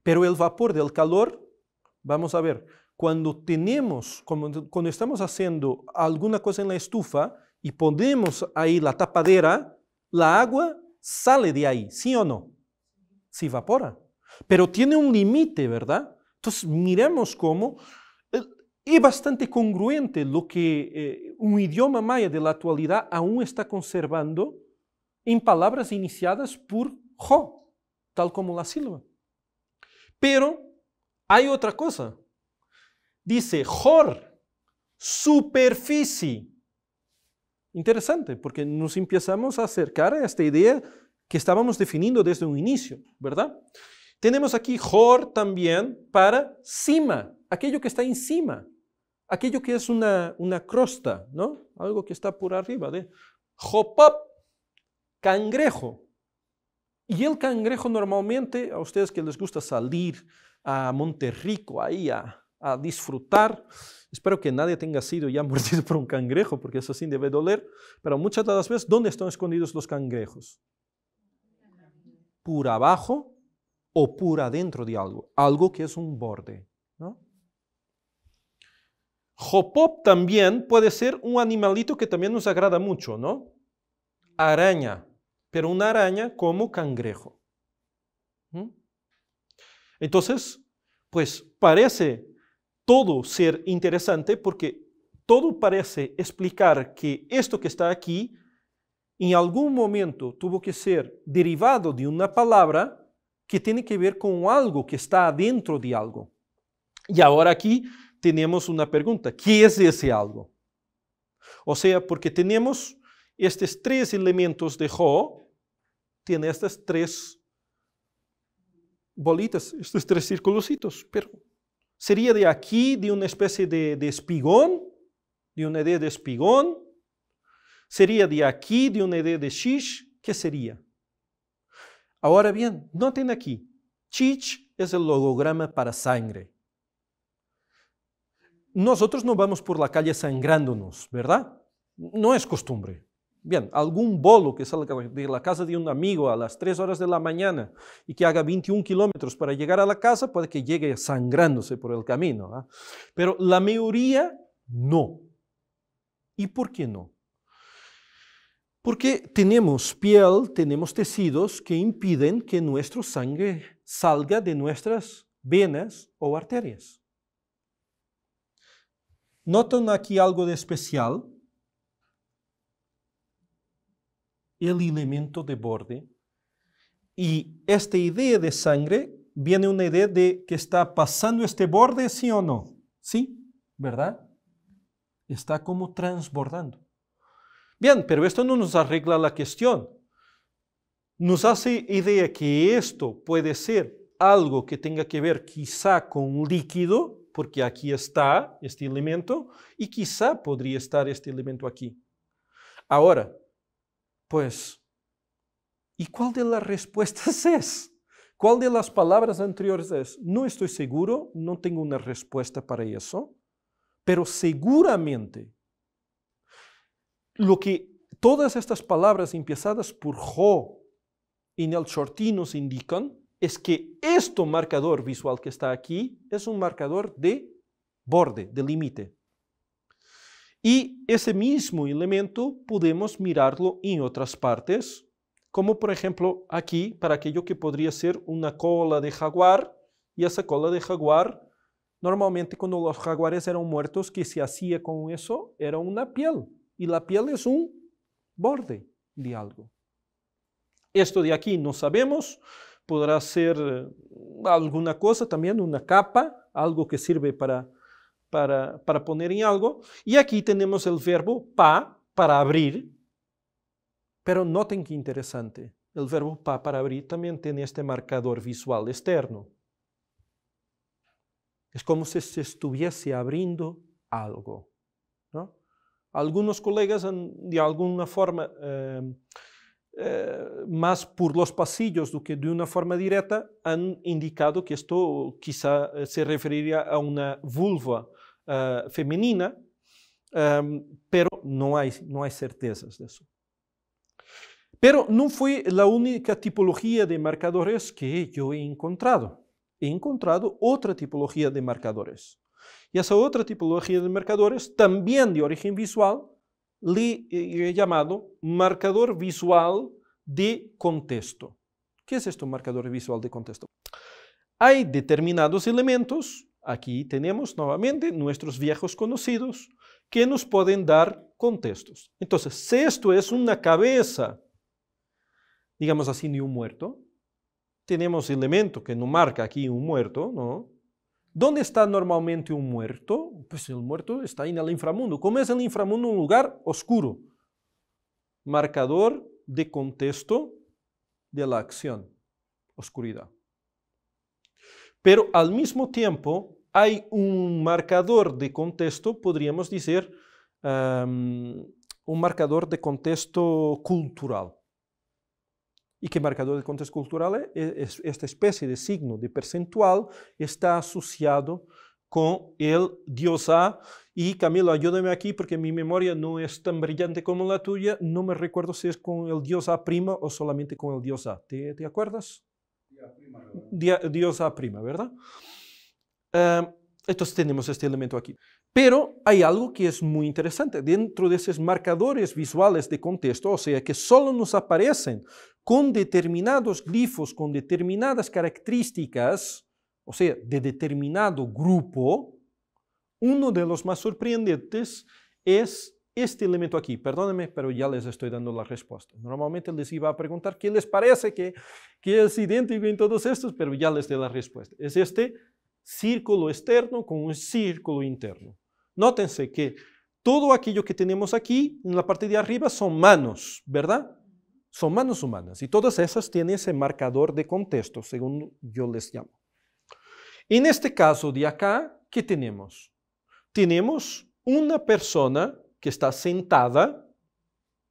Pero el vapor del calor, vamos a ver, cuando tenemos, cuando estamos haciendo alguna cosa en la estufa y ponemos ahí la tapadera, la agua sale de ahí, ¿sí o no? Se evapora. Pero tiene un límite, ¿verdad? Entonces miremos cómo eh, es bastante congruente lo que eh, un idioma maya de la actualidad aún está conservando en palabras iniciadas por jo, tal como la sílaba. Pero hay otra cosa dice Jor, superficie. Interesante, porque nos empezamos a acercar a esta idea que estábamos definiendo desde un inicio, ¿verdad? Tenemos aquí Jor también para cima, aquello que está encima, aquello que es una, crosta, ¿no? Algo que está por arriba de Jopop, cangrejo. Y el cangrejo normalmente, a ustedes que les gusta salir a Monterrico, ahí a, a disfrutar. Espero que nadie tenga sido ya mordido por un cangrejo, porque eso sí debe doler, pero muchas de las veces, ¿dónde están escondidos los cangrejos? Por abajo o por adentro de algo, algo que es un borde. ¿no? Jopop también puede ser un animalito que también nos agrada mucho, ¿no? Araña, pero una araña como cangrejo. ¿Mm? Entonces, pues parece todo ser interesante porque todo parece explicar que esto que está aquí en algún momento tuvo que ser derivado de una palabra que tiene que ver con algo que está adentro de algo. Y ahora aquí tenemos una pregunta, ¿qué es ese algo? O sea, porque tenemos estos tres elementos de Jo tiene estas tres bolitas, estos tres circulositos, pero sería de aquí, de una especie de, espigón, de una idea de espigón, sería de aquí, de una idea de shish, ¿qué sería? Ahora bien, noten aquí, chich es el logograma para sangre. Nosotros no vamos por la calle sangrándonos, ¿verdad? No es costumbre. Bien, algún bolo que salga de la casa de un amigo a las 3 horas de la mañana y que haga 21 kilómetros para llegar a la casa, puede que llegue sangrándose por el camino. ¿ah? Pero la mayoría no. ¿Y por qué no? Porque tenemos piel, tenemos tejidos que impiden que nuestro sangre salga de nuestras venas o arterias. ¿Notan aquí algo de especial? el elemento de borde. Y esta idea de sangre viene una idea de que está pasando este borde, sí o no. Sí, ¿verdad? Está como transbordando. Bien, pero esto no nos arregla la cuestión. Nos hace idea que esto puede ser algo que tenga que ver quizá con líquido, porque aquí está este elemento, y quizá podría estar este elemento aquí. Ahora, pues, ¿y cuál de las respuestas es? ¿Cuál de las palabras anteriores es? No estoy seguro, no tengo una respuesta para eso, pero seguramente lo que todas estas palabras empezadas por Jo en el shorty nos indican es que este marcador visual que está aquí es un marcador de borde, de límite. Y ese mismo elemento podemos mirarlo en otras partes, como por ejemplo aquí, para aquello que podría ser una cola de jaguar, y esa cola de jaguar, normalmente cuando los jaguares eran muertos, ¿qué se hacía con eso? Era una piel, y la piel es un borde de algo. Esto de aquí no sabemos, podrá ser alguna cosa también, una capa, algo que sirve para para, para poner em algo. e aqui temos o verbo pa para abrir, pero notem que interessante, o verbo pa para abrir também tem este marcador visual externo. é como se estuviese abrindo algo. ¿no? colegas de alguma forma, eh, eh, por los pasillos do que de uma forma direta, han indicado que isto, quizá eh, se referiria a una vulva Eh, femenina, em, pero no hay, no hay certezas de eso. Pero no fue la única tipología de marcadores que yo he encontrado. He encontrado otra tipología de marcadores. Y esa otra tipología de marcadores, también de origen visual, le he llamado marcador visual de contexto. ¿Qué es esto, marcador visual de contexto? Hay determinados elementos Aquí tenemos nuevamente nuestros viejos conocidos que nos pueden dar contextos. Entonces, si esto es una cabeza, digamos así, de un muerto, tenemos elemento que nos marca aquí un muerto, ¿no? ¿Dónde está normalmente un muerto? Pues el muerto está en el inframundo. ¿Cómo es el inframundo? Un lugar oscuro. Marcador de contexto de la acción. Oscuridad. Pero al mismo tiempo hay un marcador de contexto, podríamos decir, un marcador de contexto cultural. ¿Y qué marcador de contexto cultural es? Esta especie de signo de percentual está asociado con el dios A. Y Camilo, ayúdame aquí porque mi memoria no es tan brillante como la tuya. No me recuerdo si es con el dios A' o solamente con el dios A. te acuerdas? Dios a prima, ¿verdad? Em, entonces tenemos este elemento aquí. Pero hay algo que es muy interesante. Dentro de esos marcadores visuales de contexto, o sea, que solo nos aparecen con determinados glifos, con determinadas características, o sea, de determinado grupo, uno de los más sorprendentes es este elemento aquí, perdónenme, pero ya les estoy dando la respuesta. Normalmente les iba a preguntar qué les parece que, que es idéntico en todos estos, pero ya les dé la respuesta. Es este círculo externo con un círculo interno. Nótense que todo aquello que tenemos aquí en la parte de arriba son manos, ¿verdad? Son manos humanas y todas esas tienen ese marcador de contexto, según yo les llamo. En este caso de acá, ¿qué tenemos? Tenemos una persona que está sentada,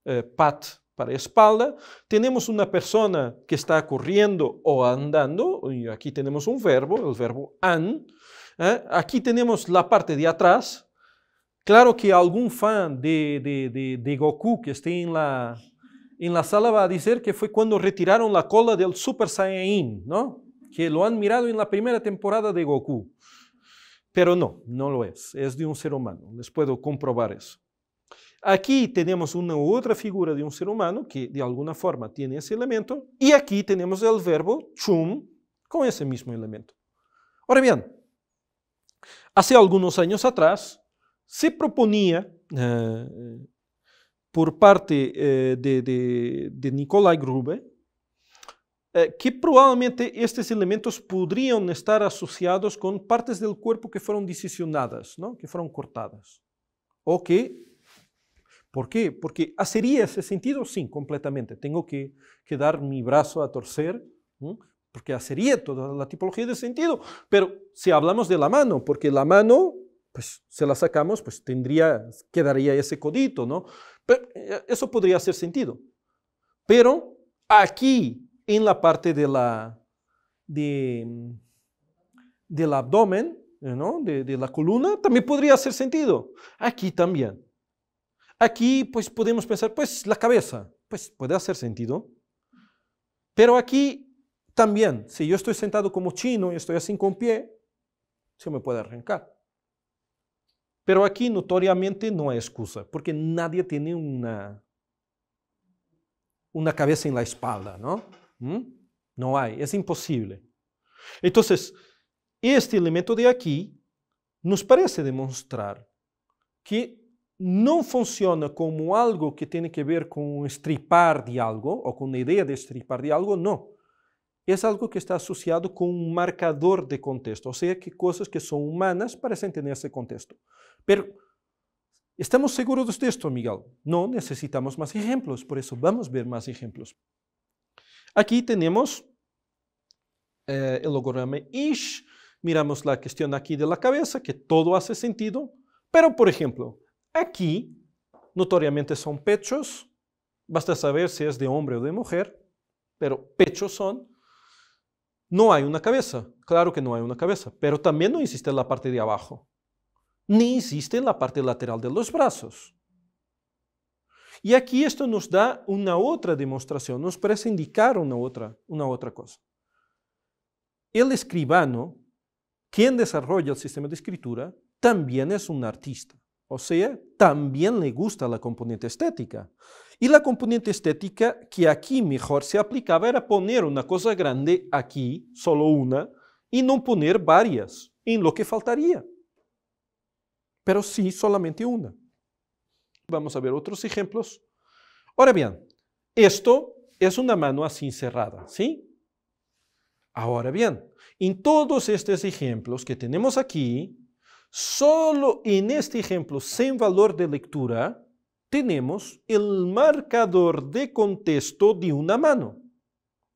eh, pat para espalda. Tenemos una persona que está corriendo o andando, y aquí tenemos un verbo, el verbo an. ¿eh? Aquí tenemos la parte de atrás. Claro que algún fan de, de, Goku que esté en la, en la sala va a decir que fue cuando retiraron la cola del Super Saiyan, ¿no? Que lo han mirado en la primera temporada de Goku. Pero no, no lo es, es de un ser humano, les puedo comprobar eso. Aquí tenemos una otra figura de un ser humano que de alguna forma tiene ese elemento y aquí tenemos el verbo chum con ese mismo elemento. Ahora bien, hace algunos años atrás se proponía eh, por parte eh, de, de, Nikolai Grube eh, que probablemente estos elementos podrían estar asociados con partes del cuerpo que fueron decisionadas, ¿no? que fueron cortadas o que ¿Por qué? Porque ¿hacería ese sentido? Sí, completamente. Tengo que, dar mi brazo a torcer, porque hacería toda la tipología de sentido. Pero si hablamos de la mano, porque la mano, pues se la sacamos, pues tendría, quedaría ese codito, ¿no? Eh, eso podría hacer sentido. Pero aquí, en la parte de la, del abdomen, ¿no? de, de la columna, también podría hacer sentido. Aquí también. Aquí pues podemos pensar, pues la cabeza, pues puede hacer sentido. Pero aquí también, si yo estoy sentado como chino y estoy así con pie, se me puede arrancar. Pero aquí notoriamente no hay excusa, porque nadie tiene una, una cabeza en la espalda, ¿no? ¿Mm? No hay, es imposible. Entonces, este elemento de aquí nos parece demostrar que no funciona como algo que tiene que ver con estripar de algo o con la idea de estripar de algo, no. Es algo que está asociado con un marcador de contexto, O sea, que cosas que son humanas parecen tener ese contexto. Pero estamos seguros de esto, Miguel? No necesitamos más ejemplos, por eso vamos a ver más ejemplos. Aquí tenemos eh, el logograma ish, miramos la cuestión aquí de la cabeza, que todo hace sentido, pero, por ejemplo... Aquí, notoriamente son pechos, basta saber si es de hombre o de mujer, pero pechos son. No hay una cabeza, claro que no hay una cabeza, pero también no existe en la parte de abajo, ni existe en la parte lateral de los brazos. Y aquí esto nos da una otra demostración, nos parece indicar una otra, una otra cosa. El escribano, quien desarrolla el sistema de escritura, también es un artista. O sea, también le gusta la componente estética. Y la componente estética que aquí mejor se aplicaba era poner una cosa grande aquí, solo una, y no poner varias, en lo que faltaría. Pero sí solamente una. Vamos a ver otros ejemplos. Ahora bien, esto es una mano así cerrada, ¿sí? Ahora bien, en todos estos ejemplos que tenemos aquí, Solo en este ejemplo sin valor de lectura tenemos el marcador de contexto de una mano,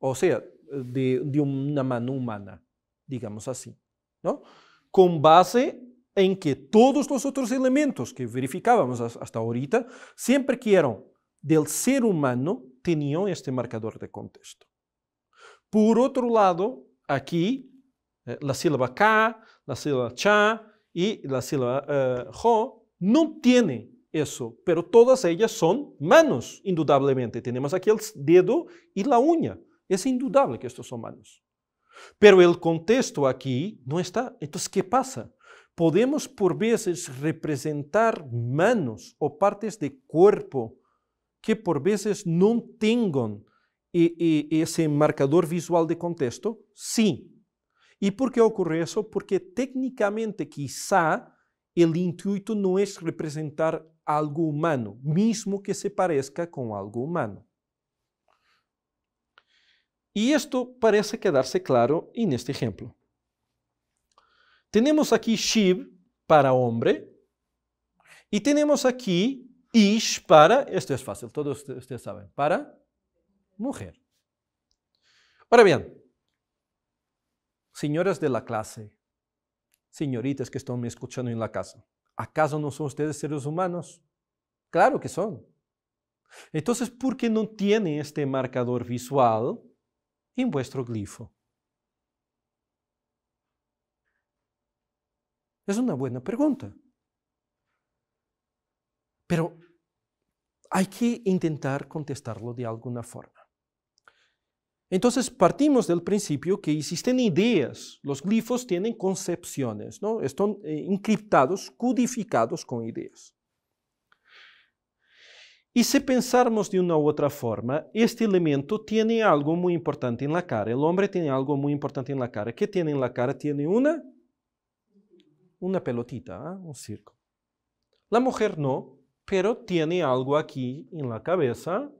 o sea, de, una mano humana, digamos así, con base en que todos los otros elementos que verificábamos hasta ahorita siempre que eran del ser humano tenían este marcador de contexto. Por otro lado, aquí, eh, la sílaba K, la sílaba CHA, y la sílaba ho eh, no tiene eso, pero todas ellas son manos, indudablemente. Tenemos aquí el dedo y la uña. Es indudable que estos son manos. Pero el contexto aquí no está. Entonces, ¿qué pasa? Podemos por veces representar manos o partes de cuerpo que por veces no tengan e, e, ese marcador visual de contexto. Sí, E por que ocorre isso? Porque, tecnicamente, quizá, o intuito não é representar algo humano, mesmo que se pareça com algo humano. E isto parece quedar-se claro neste exemplo. Temos aqui Shiv para homem e temos aqui Ish para, isto é fácil, todos vocês sabem, para mulher. Ora bem, Señoras de la clase, señoritas que están me escuchando en la casa, ¿acaso no son ustedes seres humanos? Claro que son. Entonces, ¿por qué no tienen este marcador visual en vuestro glifo? Es una buena pregunta. Pero hay que intentar contestarlo de alguna forma. Entonces partimos del principio que existen ideas, los glifos tienen concepciones, ¿no? están eh, encriptados, codificados con ideas. Y si pensamos de una u otra forma, este elemento tiene algo muy importante en la cara. El hombre tiene algo muy importante en la cara. ¿Qué tiene en la cara? Tiene una, una pelotita, ¿ah? un circo. La mujer no, pero tiene algo aquí en la cabeza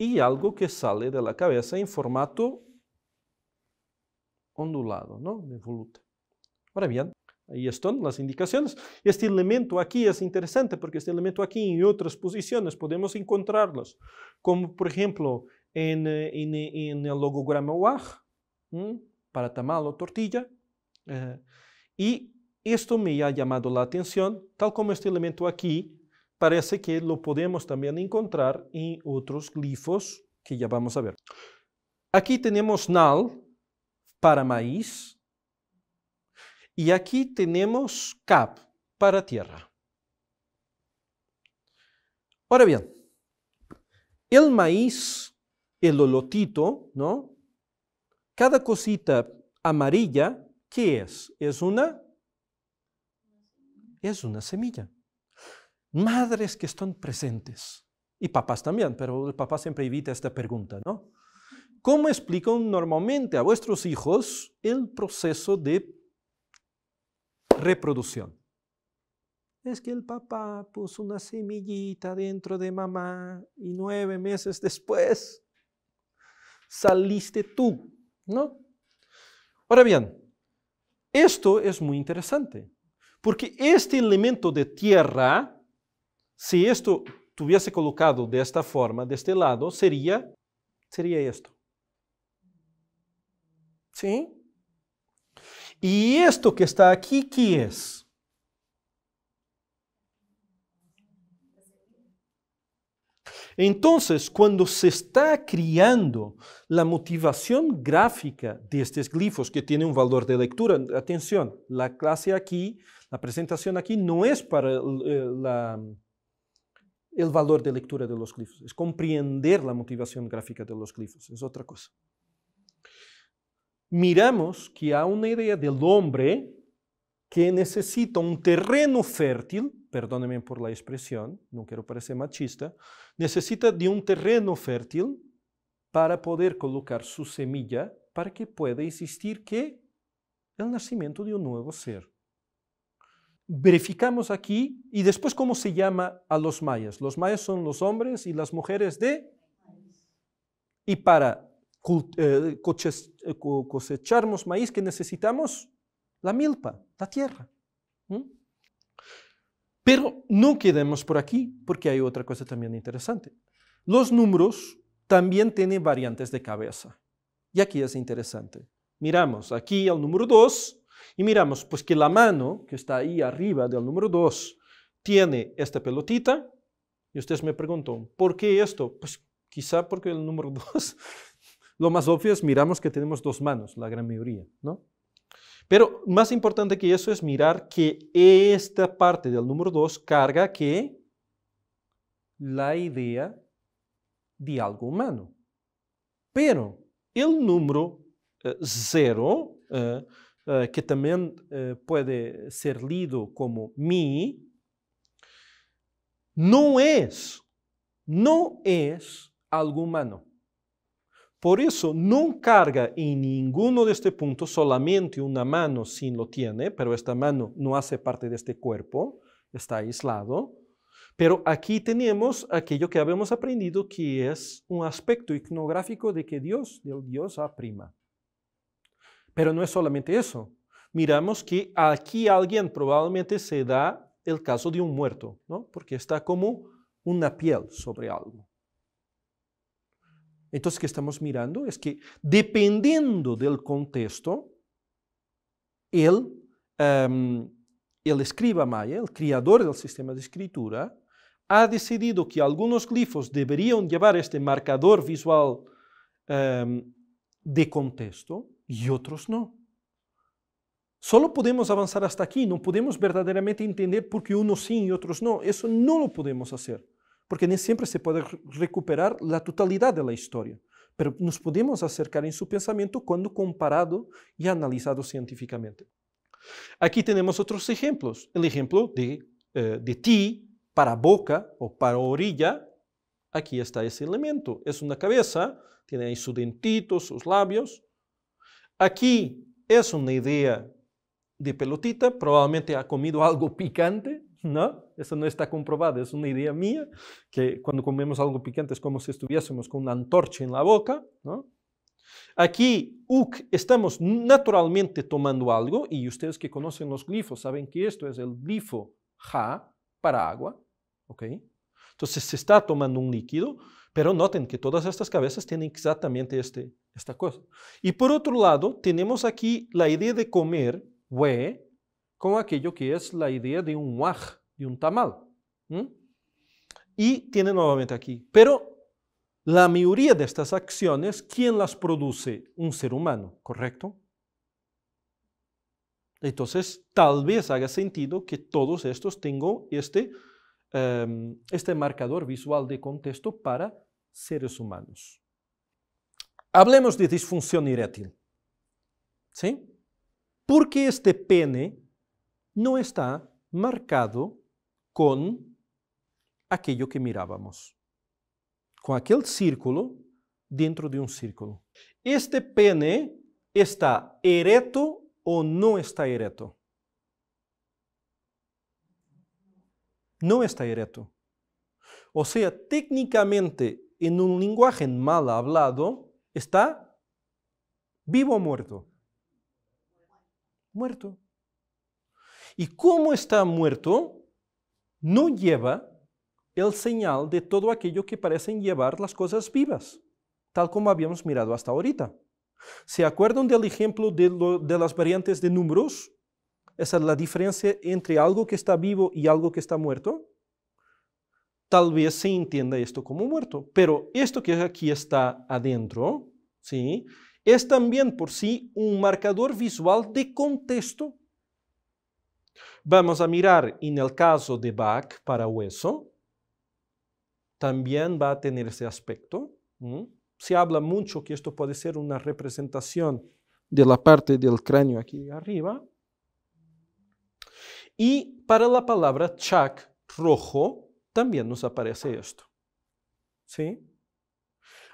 y algo que sale de la cabeza en formato ondulado, ¿no? De voluta. Ahora bien, ahí están las indicaciones. Este elemento aquí es interesante porque este elemento aquí en otras posiciones podemos encontrarlos, como por ejemplo en, eh, eh, el logograma WAG, para tamal o tortilla. Eh, y esto me ha llamado la atención, tal como este elemento aquí, parece que lo podemos también encontrar en otros glifos que ya vamos a ver. Aquí tenemos nal para maíz y aquí tenemos cap para tierra. Ahora bien, el maíz, el olotito, ¿no? Cada cosita amarilla, ¿qué es? Es una es una semilla madres que están presentes, y papás también, pero el papá siempre evita esta pregunta, ¿no? ¿Cómo explican normalmente a vuestros hijos el proceso de reproducción? Es que el papá puso una semillita dentro de mamá y nueve meses después saliste tú, ¿no? Ahora bien, esto es muy interesante, porque este elemento de tierra si esto tuviese colocado de esta forma, de este lado, sería, sería esto. ¿Sí? ¿Y esto que está aquí, qué es? Entonces, cuando se está creando la motivación gráfica de estos glifos que tienen un valor de lectura, atención, la clase aquí, la presentación aquí no es para eh, la el valor de lectura de los glifos, es comprender la motivación gráfica de los glifos, es otra cosa. Miramos que hay una idea del hombre que necesita un terreno fértil, perdónenme por la expresión, no quiero parecer machista, necesita de un terreno fértil para poder colocar su semilla para que pueda existir que el nacimiento de un nuevo ser verificamos aquí y después cómo se llama a los mayas. Los mayas son los hombres y las mujeres de... Y para eh, eh, cosecharmos maíz que necesitamos, la milpa, la tierra. Pero no quedemos por aquí porque hay otra cosa también interesante. Los números también tienen variantes de cabeza. Y aquí es interesante. Miramos aquí al número 2, y miramos pues que la mano, que está ahí arriba del número 2, tiene esta pelotita. Y ustedes me preguntan, ¿por qué esto? Pues quizá porque el número 2, lo más obvio es miramos que tenemos dos manos, la gran mayoría, ¿no? Pero más importante que eso es mirar que esta parte del número 2 carga que la idea de algo humano. Pero el número 0 eh, eh, que también eh, puede ser lido como mi, no es, no es algo humano. Por eso no carga en ninguno de este puntos solamente una mano sin lo tiene, pero esta mano no hace parte de este cuerpo, está aislado. Pero aquí tenemos aquello que habíamos aprendido que es un aspecto iconográfico de que Dios, el Dios A prima. Pero no es solamente eso. Miramos que aquí alguien probablemente se da el caso de un muerto, porque está como una piel sobre algo. Entonces, ¿qué estamos mirando? Es que dependiendo del contexto, em, el escriba maya, el creador del sistema de escritura, ha decidido que algunos glifos deberían llevar este marcador visual em, de contexto y otros no. Solo podemos avanzar hasta aquí, no podemos verdaderamente entender por qué unos sí y otros no. Eso no lo podemos hacer, porque ni siempre se puede recuperar la totalidad de la historia. Pero nos podemos acercar en su pensamiento cuando comparado y analizado científicamente. Aquí tenemos otros ejemplos. El ejemplo de, eh, de ti para boca o para orilla. Aquí está ese elemento. Es una cabeza, tiene ahí su dentito, sus labios, Aquí es una idea de pelotita, probablemente ha comido algo picante, ¿no? Eso no está comprobado, es una idea mía, que cuando comemos algo picante es como si estuviésemos con una antorcha en la boca, ¿no? Aquí, uk, estamos naturalmente tomando algo, y ustedes que conocen los glifos saben que esto es el glifo ja para agua, ¿ok? Entonces se está tomando un líquido, pero noten que todas estas cabezas tienen exactamente este, esta cosa. Y por otro lado, tenemos aquí la idea de comer we con aquello que es la idea de un waj, de un tamal. Y tiene nuevamente aquí. Pero la mayoría de estas acciones, ¿quién las produce? Un ser humano, ¿correcto? Entonces, tal vez haga sentido que todos estos tengan este, em, este marcador visual de contexto para seres humanos. Hablemos de disfunción eréctil. ¿Sí? Porque este pene no está marcado con aquello que mirábamos, con aquel círculo dentro de un círculo. Este pene está ereto o no está ereto? No está ereto. O sea, técnicamente, en un lenguaje mal hablado, ¿Está vivo o muerto? Muerto. Y cómo está muerto, no lleva el señal de todo aquello que parecen llevar las cosas vivas, tal como habíamos mirado hasta ahorita. ¿Se acuerdan del ejemplo de, de las variantes de números? Esa es la diferencia entre algo que está vivo y algo que está muerto tal vez se entienda esto como muerto, pero esto que aquí está adentro, ¿sí? es también por sí un marcador visual de contexto. Vamos a mirar en el caso de Bach para hueso, también va a tener ese aspecto. Se habla mucho que esto puede ser una representación de la parte del cráneo aquí arriba. Y para la palabra chak, rojo, también nos aparece esto. ¿Sí?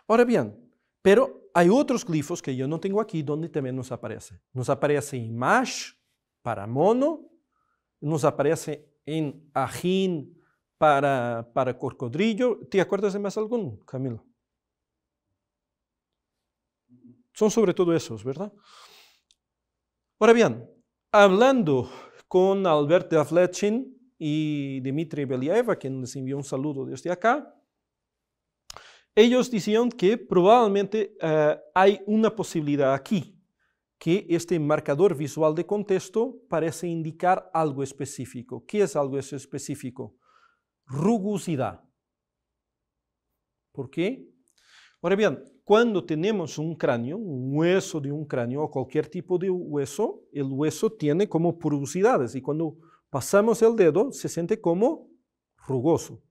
Ahora bien, pero hay otros glifos que yo no tengo aquí donde también nos aparece. Nos aparece en mash para mono, nos aparece en ajín para, para cocodrillo. ¿Te acuerdas de más alguno, Camilo? Son sobre todo esos, ¿verdad? Ahora bien, hablando con Albert de Fletching, y Dmitry Believa, quien nos envió un saludo desde acá, ellos decían que probablemente eh, hay una posibilidad aquí, que este marcador visual de contexto parece indicar algo específico. ¿Qué es algo específico? Rugosidad. ¿Por qué? Ahora bien, cuando tenemos un cráneo, un hueso de un cráneo o cualquier tipo de hueso, el hueso tiene como rugosidades y cuando pasamos el dedo, se siente como rugoso.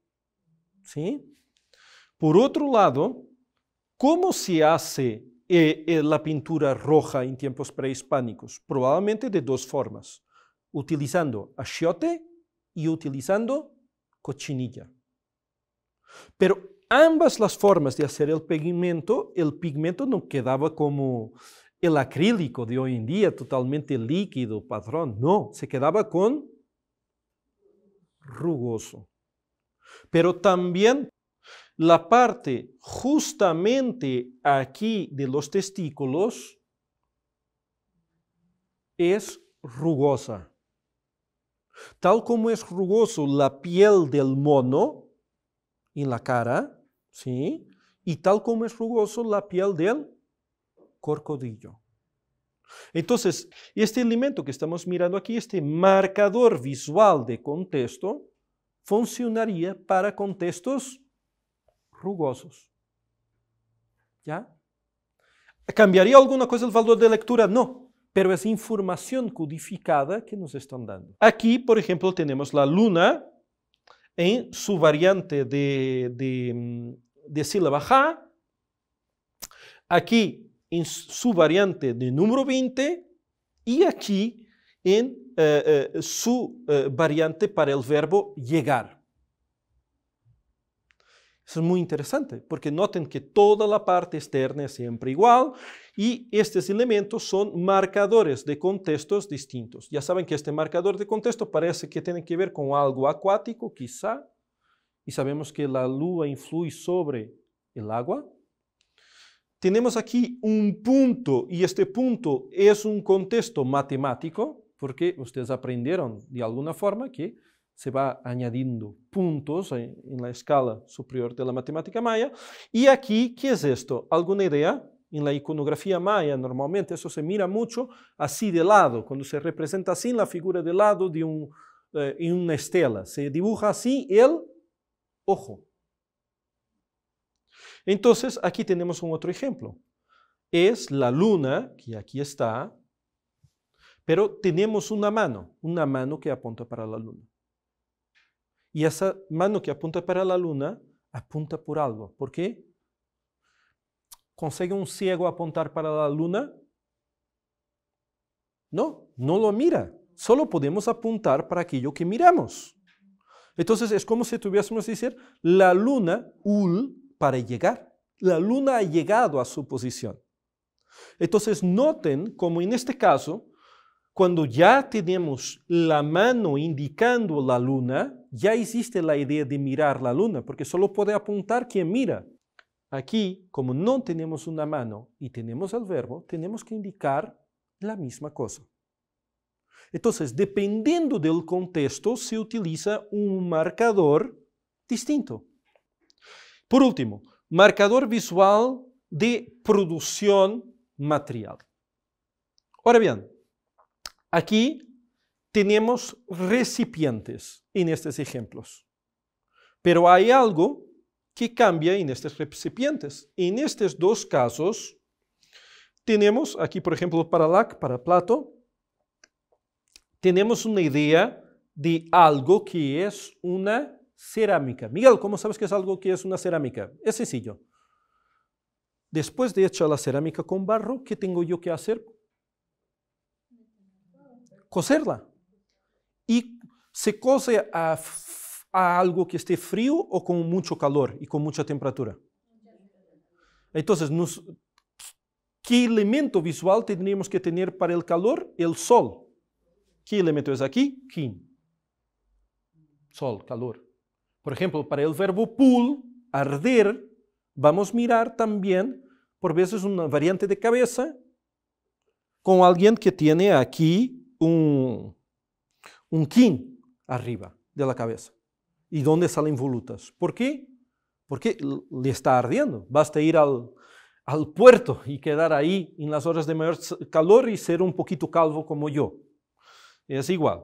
¿Sí? Por otro lado, ¿cómo se hace eh, eh, la pintura roja en tiempos prehispánicos? Probablemente de dos formas, utilizando achiote y utilizando cochinilla. Pero ambas las formas de hacer el pigmento, el pigmento no quedaba como el acrílico de hoy en día, totalmente líquido, padrón, no, se quedaba con rugoso. Pero también la parte justamente aquí de los testículos es rugosa. Tal como es rugoso la piel del mono en la cara, ¿sí? Y tal como es rugoso la piel del corcodillo. Entonces, este elemento que estamos mirando aquí, este marcador visual de contexto, funcionaría para contextos rugosos. ¿Ya? ¿Cambiaría alguna cosa el valor de lectura? No, pero es información codificada que nos están dando. Aquí, por ejemplo, tenemos la luna en su variante de, de, de sílaba ja. Aquí en su variante de número 20 y aquí en eh, eh, su eh, variante para el verbo llegar. es muy interesante, porque noten que toda la parte externa es siempre igual y estos elementos son marcadores de contextos distintos. Ya saben que este marcador de contexto parece que tiene que ver con algo acuático, quizá, y sabemos que la luna influye sobre el agua, tenemos aquí un punto y este punto es un contexto matemático, porque ustedes aprendieron de alguna forma que se va añadiendo puntos en, la escala superior de la matemática maya. Y aquí, ¿qué es esto? ¿Alguna idea? en la iconografía maya normalmente eso se mira mucho así de lado, cuando se representa así la figura de lado de un, eh, en una estela, se dibuja así el ojo. Entonces, aquí tenemos un otro ejemplo. Es la luna, que aquí está, pero tenemos una mano, una mano que apunta para la luna. Y esa mano que apunta para la luna apunta por algo. ¿Por qué? ¿Consigue un ciego apuntar para la luna? No, no lo mira. Solo podemos apuntar para aquello que miramos. Entonces es como si tuviésemos que decir, la luna, ul, para llegar. La luna ha llegado a su posición. Entonces noten como en este caso, cuando ya tenemos la mano indicando la luna, ya existe la idea de mirar la luna, porque solo puede apuntar quien mira. Aquí, como no tenemos una mano y tenemos el verbo, tenemos que indicar la misma cosa. Entonces, dependiendo del contexto, se utiliza un marcador distinto. Por último, marcador visual de producción material. Ahora bien, aquí tenemos recipientes en estos ejemplos, pero hay algo que cambia en estos recipientes. En estos dos casos, tenemos aquí, por ejemplo, para LAC, para Plato, tenemos una idea de algo que es una cerámica. Miguel, ¿cómo sabes que es algo que es una cerámica? Es sencillo. Después de hecha la cerámica con barro, ¿qué tengo yo que hacer? coserla Y se cose a, algo que esté frío o con mucho calor y con mucha temperatura. Entonces, nos, ¿qué elemento visual tenemos que tener para el calor? El sol. ¿Qué elemento es aquí? Kim. Sol, calor. Por ejemplo, para el verbo pull, arder, vamos a mirar también por veces una variante de cabeza con alguien que tiene aquí un, un kin arriba de la cabeza y dónde salen volutas. ¿Por qué? Porque le está ardiendo. Basta ir al, al puerto y quedar ahí en las horas de mayor calor y ser un poquito calvo como yo. Es igual.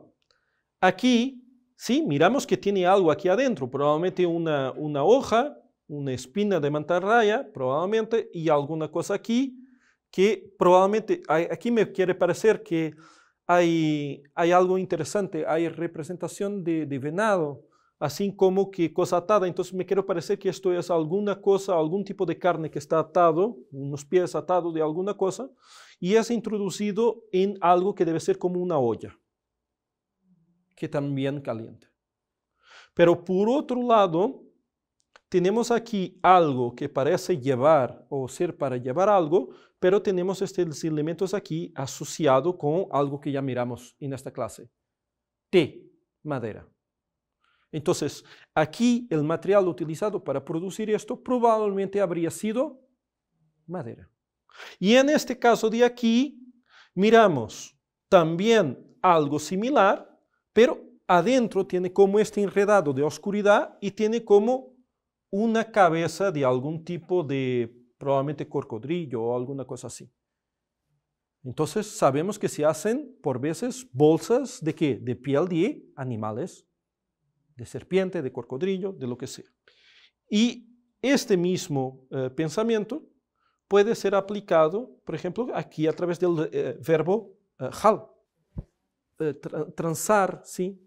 Aquí Sí, miramos que tiene algo aquí adentro, probablemente una, hoja, una espina de mantarraya, probablemente, y alguna cosa aquí, que probablemente, aquí me quiere parecer que hay, hay algo interesante, hay representación de, de venado, así como que cosa atada, entonces me quiere parecer que esto es alguna cosa, algún tipo de carne que está atado, unos pies atados de alguna cosa, y es introducido en algo que debe ser como una olla que también caliente Pero por otro lado, tenemos aquí algo que parece llevar o ser para llevar algo, pero tenemos estos elementos aquí asociados con algo que ya miramos en esta clase. T, madera. Entonces, aquí el material utilizado para producir esto probablemente habría sido madera. Y en este caso de aquí, miramos también algo similar, pero adentro tiene como este enredado de oscuridad y tiene como una cabeza de algún tipo de, probablemente corcodrillo o alguna cosa así. Entonces sabemos que se hacen por veces bolsas de qué? De piel de animales, de serpiente, de corcodrillo, de lo que sea. Y este mismo eh, pensamiento puede ser aplicado, por ejemplo, aquí a través del eh, verbo eh, eh, transar, ¿sí?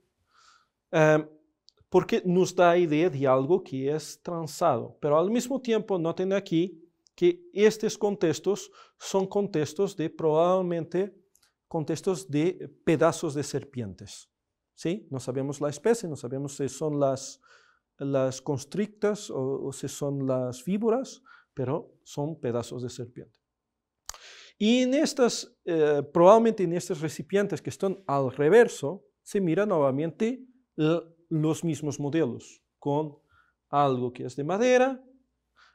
Em, porque nos da idea de algo que es transado, pero al mismo tiempo noten aquí que estos contextos son contextos de probablemente contextos de pedazos de serpientes. ¿sí? No sabemos la especie, no sabemos si son las, las constrictas o, si son las víboras, pero son pedazos de serpiente. Y en estas, eh, probablemente en estos recipientes que están al reverso, se mira nuevamente los mismos modelos, con algo que es de madera,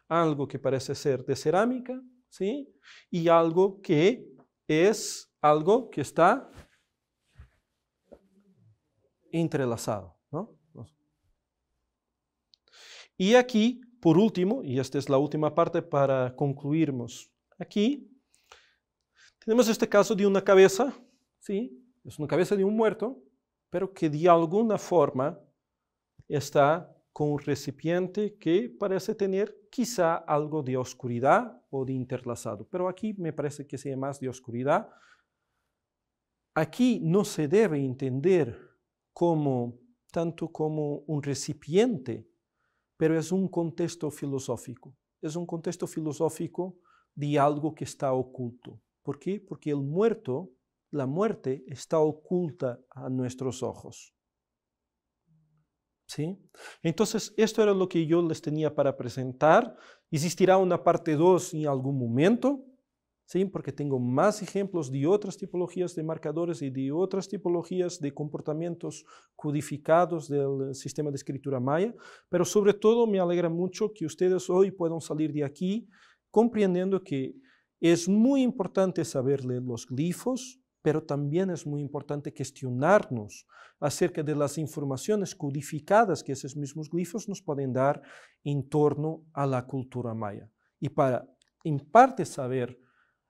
algo que parece ser de cerámica, ¿sí? y algo que es algo que está entrelazado. Y aquí, por último, y esta es la última parte para concluirmos aquí, tenemos este caso de una cabeza, ¿sí? Es una cabeza de un muerto, pero que de alguna forma está con un recipiente que parece tener quizá algo de oscuridad o de interlazado. Pero aquí me parece que sea más de oscuridad. Aquí no se debe entender como tanto como un recipiente, pero es un contexto filosófico. Es un contexto filosófico de algo que está oculto. ¿Por qué? Porque el muerto, la muerte, está oculta a nuestros ojos. ¿Sí? Entonces, esto era lo que yo les tenía para presentar. Existirá una parte 2 en algún momento, ¿sí? porque tengo más ejemplos de otras tipologías de marcadores y de otras tipologías de comportamientos codificados del sistema de escritura maya, pero sobre todo me alegra mucho que ustedes hoy puedan salir de aquí comprendiendo que es muy importante saber los glifos, pero también es muy importante cuestionarnos acerca de las informaciones codificadas que esos mismos glifos nos pueden dar en torno a la cultura maya. Y para, en parte, saber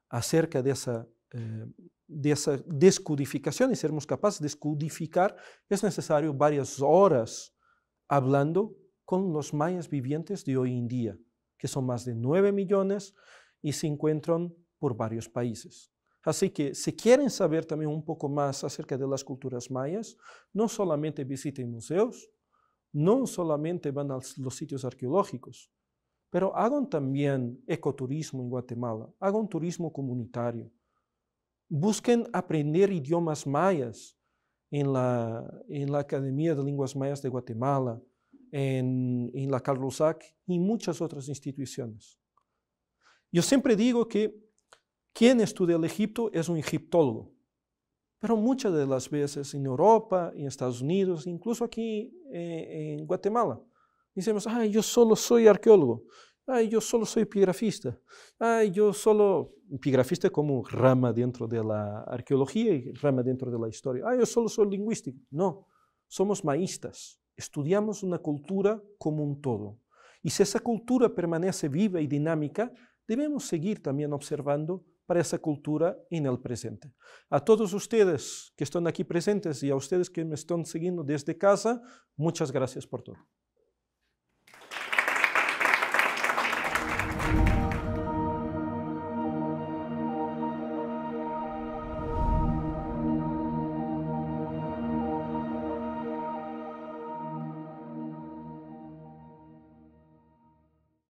acerca de esa, eh, de esa descodificación y sermos capaces de descodificar, es necesario varias horas hablando con los mayas vivientes de hoy en día, que son más de 9 millones, y se encuentran por varios países. Así que si quieren saber también un poco más acerca de las culturas mayas, no solamente visiten museos, no solamente van a los sitios arqueológicos, pero hagan también ecoturismo en Guatemala, hagan turismo comunitario, busquen aprender idiomas mayas en la, Academia de Lenguas Mayas de Guatemala, en, la Carlosac y muchas otras instituciones. Yo siempre digo que quien estudia el Egipto es un egiptólogo, pero muchas de las veces en Europa, en Estados Unidos, incluso aquí eh, en Guatemala, decimos, ay, yo solo soy arqueólogo, ay, yo solo soy epigrafista, ay, yo solo, epigrafista como rama dentro de la arqueología y rama dentro de la historia, ay, yo solo soy lingüístico. No, somos maístas, estudiamos una cultura como un todo. Y si esa cultura permanece viva y dinámica, debemos seguir también observando para esa cultura en el presente. A todos ustedes que están aquí presentes y a ustedes que me están siguiendo desde casa, muchas gracias por todo.